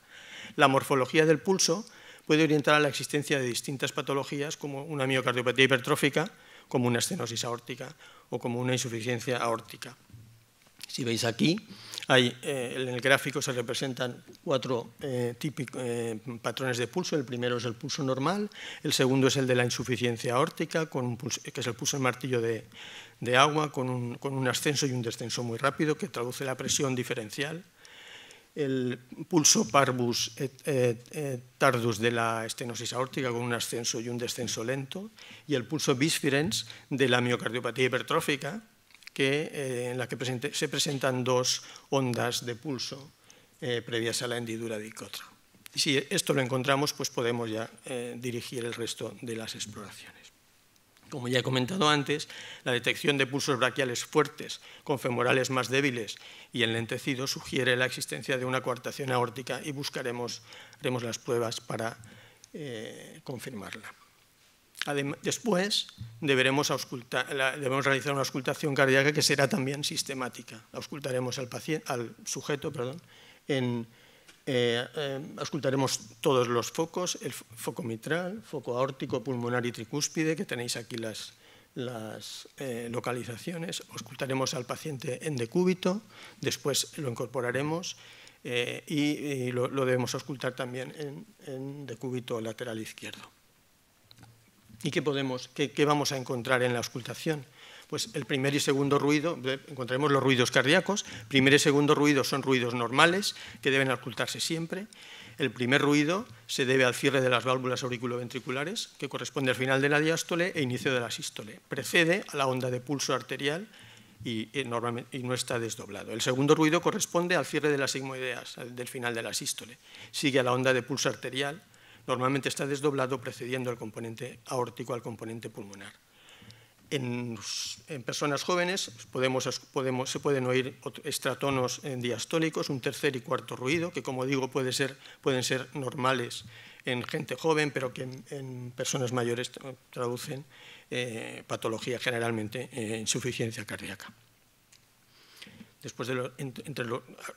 La morfología del pulso puede orientar a la existencia de distintas patologías como una miocardiopatía hipertrófica, como una estenosis aórtica o como una insuficiencia aórtica. Si veis aquí, eh, en el gráfico se representan cuatro eh, eh, patrones de pulso. El primero es el pulso normal, el segundo es el de la insuficiencia aórtica, que es el pulso en martillo de, agua, con un, ascenso y un descenso muy rápido, que traduce la presión diferencial. El pulso parvus tardus de la estenosis aórtica, con un ascenso y un descenso lento. Y el pulso bisfirens de la miocardiopatía hipertrófica, eh, en la que se presentan dos ondas de pulso eh, previas a la hendidura dicotra. Y si esto lo encontramos, pues podemos ya eh, dirigir el resto de las exploraciones. Como ya he comentado antes, la detección de pulsos braquiales fuertes con femorales más débiles y enlentecidos sugiere la existencia de una coartación aórtica y buscaremos haremos las pruebas para confirmarla. Después deberemos, debemos realizar una auscultación cardíaca que será también sistemática. Auscultaremos al, paciente, al sujeto, perdón, en, eh, eh, auscultaremos todos los focos, el foco mitral, foco aórtico, pulmonar y tricúspide, que tenéis aquí las, eh, localizaciones. Auscultaremos al paciente en decúbito, después lo incorporaremos y, lo, debemos auscultar también en decúbito lateral izquierdo. ¿Y qué, podemos, qué, vamos a encontrar en la auscultación? pues el primer y segundo ruido, eh, encontraremos los ruidos cardíacos, primer y segundo ruido son ruidos normales que deben auscultarse siempre, el primer ruido se debe al cierre de las válvulas auriculoventriculares, que corresponde al final de la diástole e inicio de la sístole, precede a la onda de pulso arterial y, eh, y no está desdoblado. El segundo ruido corresponde al cierre de las sigmoideas, del final de la sístole, sigue a la onda de pulso arterial normalmente está desdoblado precediendo al componente aórtico al componente pulmonar. En, personas jóvenes podemos, se pueden oír estratonos diastólicos, un tercer y cuarto ruido, que como digo pueden ser normales en gente joven, pero que en, personas mayores traducen eh, patología generalmente, eh, insuficiencia cardíaca. Después entre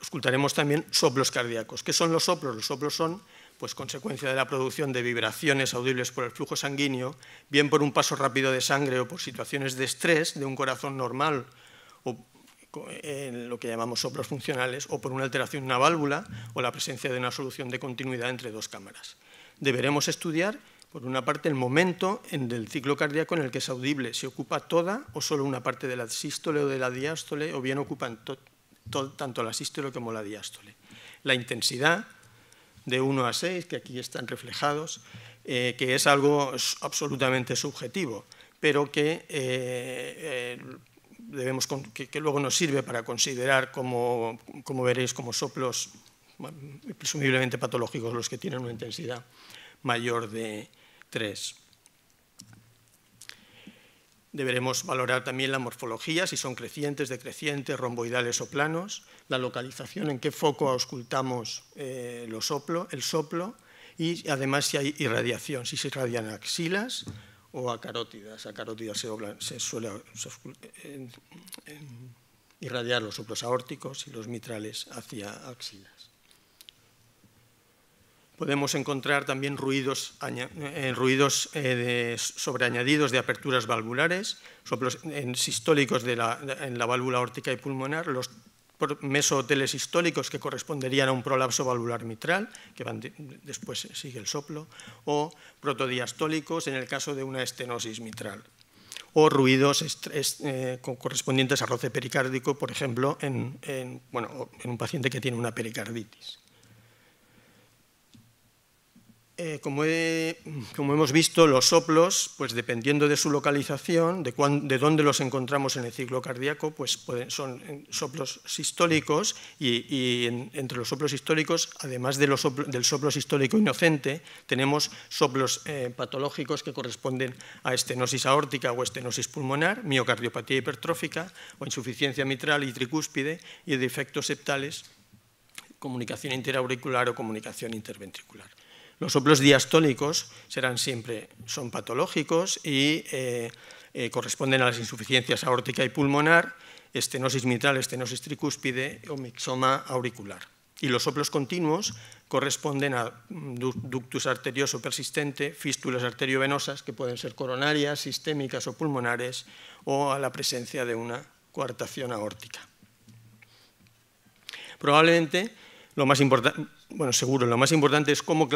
escucharemos también soplos cardíacos. ¿Qué son los soplos? Los soplos son pues consecuencia de la producción de vibraciones audibles por el flujo sanguíneo, bien por un paso rápido de sangre o por situaciones de estrés de un corazón normal o en lo que llamamos soplos funcionales o por una alteración en una válvula o la presencia de una solución de continuidad entre dos cámaras. Deberemos estudiar, por una parte, el momento del ciclo cardíaco en el que es audible, si ocupa toda o solo una parte de la sístole o de la diástole o bien ocupan tanto la sístole como la diástole. La intensidad, de 1 a 6, que aquí están reflejados, eh, que es algo absolutamente subjetivo, pero que, eh, eh, debemos, que, luego nos sirve para considerar, como veréis, como soplos presumiblemente patológicos los que tienen una intensidad mayor de 3. Deberemos valorar también la morfología, si son crecientes, decrecientes, romboidales o planos, la localización, en qué foco auscultamos eh, soplo, el soplo, y además si hay irradiación, si se irradian axilas o a carótidas. A carótidas se, suele irradiar los soplos aórticos y los mitrales hacia axilas. Podemos encontrar también ruidos, eh, ruidos eh, de, sobreañadidos de aperturas valvulares, soplos sistólicos en la válvula órtica y pulmonar, los mesoteles que corresponderían a un prolapso valvular mitral, que después sigue el soplo, o protodiastólicos en el caso de una estenosis mitral, o ruidos eh, correspondientes a roce pericárdico, por ejemplo, en un paciente que tiene una pericarditis. Eh, como, hemos visto, los soplos, pues dependiendo de su localización, de, dónde los encontramos en el ciclo cardíaco, pues son eh, soplos sistólicos y, entre los soplos históricos, además del soplo sistólico inocente, tenemos soplos eh, patológicos que corresponden a estenosis aórtica o estenosis pulmonar, miocardiopatía hipertrófica o insuficiencia mitral y tricúspide y defectos septales, comunicación interauricular o comunicación interventricular. Los soplos diastólicos serán siempre, son patológicos y eh, eh, corresponden a las insuficiencias aórtica y pulmonar, estenosis mitral, estenosis tricúspide o mixoma auricular. Y los soplos continuos corresponden a mm, ductus arterioso persistente, fístulas arteriovenosas que pueden ser coronarias, sistémicas o pulmonares o a la presencia de una coartación aórtica. Probablemente lo más importante, bueno, seguro, lo más importante es cómo,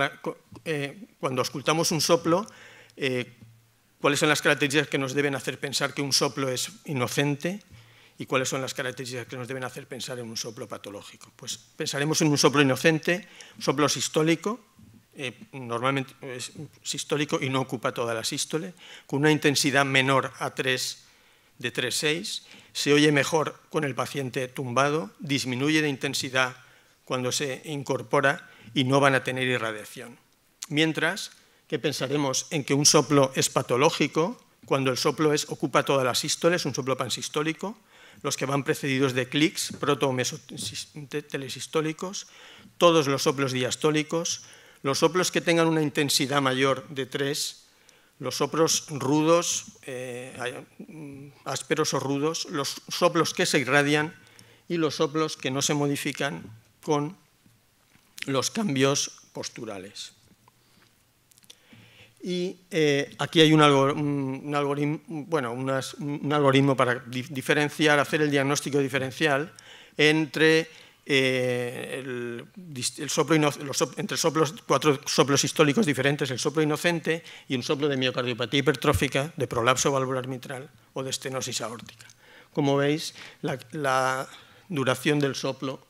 eh, cuando escuchamos un soplo, eh, cuáles son las características que nos deben hacer pensar que un soplo es inocente y cuáles son las características que nos deben hacer pensar en un soplo patológico. Pues pensaremos en un soplo inocente, soplo sistólico, eh, normalmente es sistólico y no ocupa toda la sístole, con una intensidad menor a 3 de 3,6, se oye mejor con el paciente tumbado, disminuye de intensidad cuando se incorpora y no van a tener irradiación. Mientras que pensaremos en que un soplo es patológico, cuando el soplo es, ocupa todas las sístoles, un soplo pansistólico, los que van precedidos de clics, proto o todos los soplos diastólicos, los soplos que tengan una intensidad mayor de 3, los soplos rudos, eh, mm, ásperos o rudos, los soplos que se irradian y los soplos que no se modifican con los cambios posturales. Y eh, aquí hay un, algoritmo, para diferenciar, hacer el diagnóstico diferencial entre, eh, entre cuatro soplos históricos diferentes, el soplo inocente y un soplo de miocardiopatía hipertrófica, de prolapso valvular mitral o de estenosis aórtica. Como veis, la duración del soplo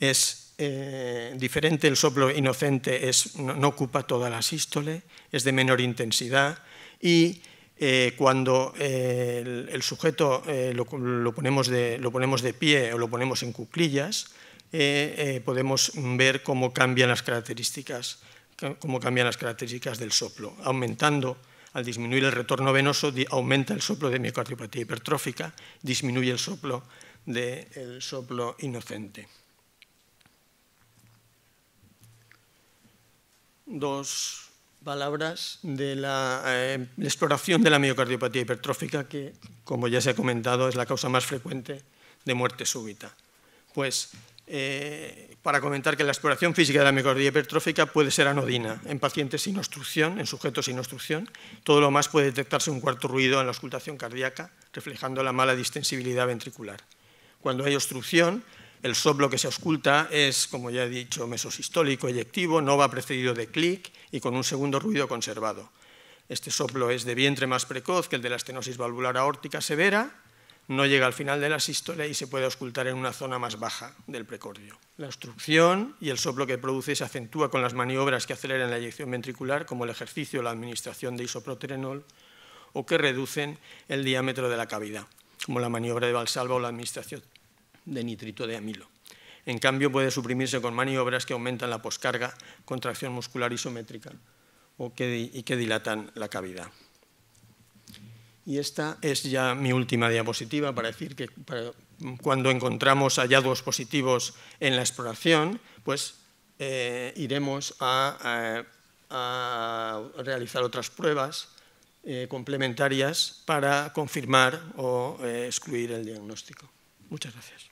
es eh, diferente, el soplo inocente no, ocupa toda la sístole, es de menor intensidad y eh, cuando eh, el, sujeto lo, ponemos de, pie o lo ponemos en cuclillas, podemos ver cómo cambian las características cómo cambian las características del soplo, aumentando al disminuir el retorno venoso, aumenta el soplo de miocardiopatía hipertrófica, disminuye el soplo del soplo inocente. dos palabras de la, eh, exploración de la miocardiopatía hipertrófica, que, como ya se ha comentado, es la causa más frecuente de muerte súbita. Pues, eh, para comentar que la exploración física de la miocardiopatía hipertrófica puede ser anodina en pacientes sin obstrucción, en sujetos sin obstrucción. Todo lo más puede detectarse un cuarto ruido en la auscultación cardíaca, reflejando la mala distensibilidad ventricular. Cuando hay obstrucción, el soplo que se ausculta es, como ya he dicho, mesosistólico eyectivo, no va precedido de clic y con un segundo ruido conservado. Este soplo es de vientre más precoz que el de la estenosis valvular aórtica severa, no llega al final de la sístole y se puede auscultar en una zona más baja del precordio. La obstrucción y el soplo que produce se acentúa con las maniobras que aceleran la eyección ventricular, como el ejercicio o la administración de isoproterenol, o que reducen el diámetro de la cavidad, como la maniobra de Valsalva o la administración de nitrito de amilo. En cambio, puede suprimirse con maniobras que aumentan la poscarga, contracción muscular isométrica y que dilatan la cavidad. Y esta es ya mi última diapositiva para decir que cuando encontramos hallazgos positivos en la exploración, pues eh, iremos a, realizar otras pruebas eh, complementarias para confirmar o eh, excluir el diagnóstico. Muchas gracias.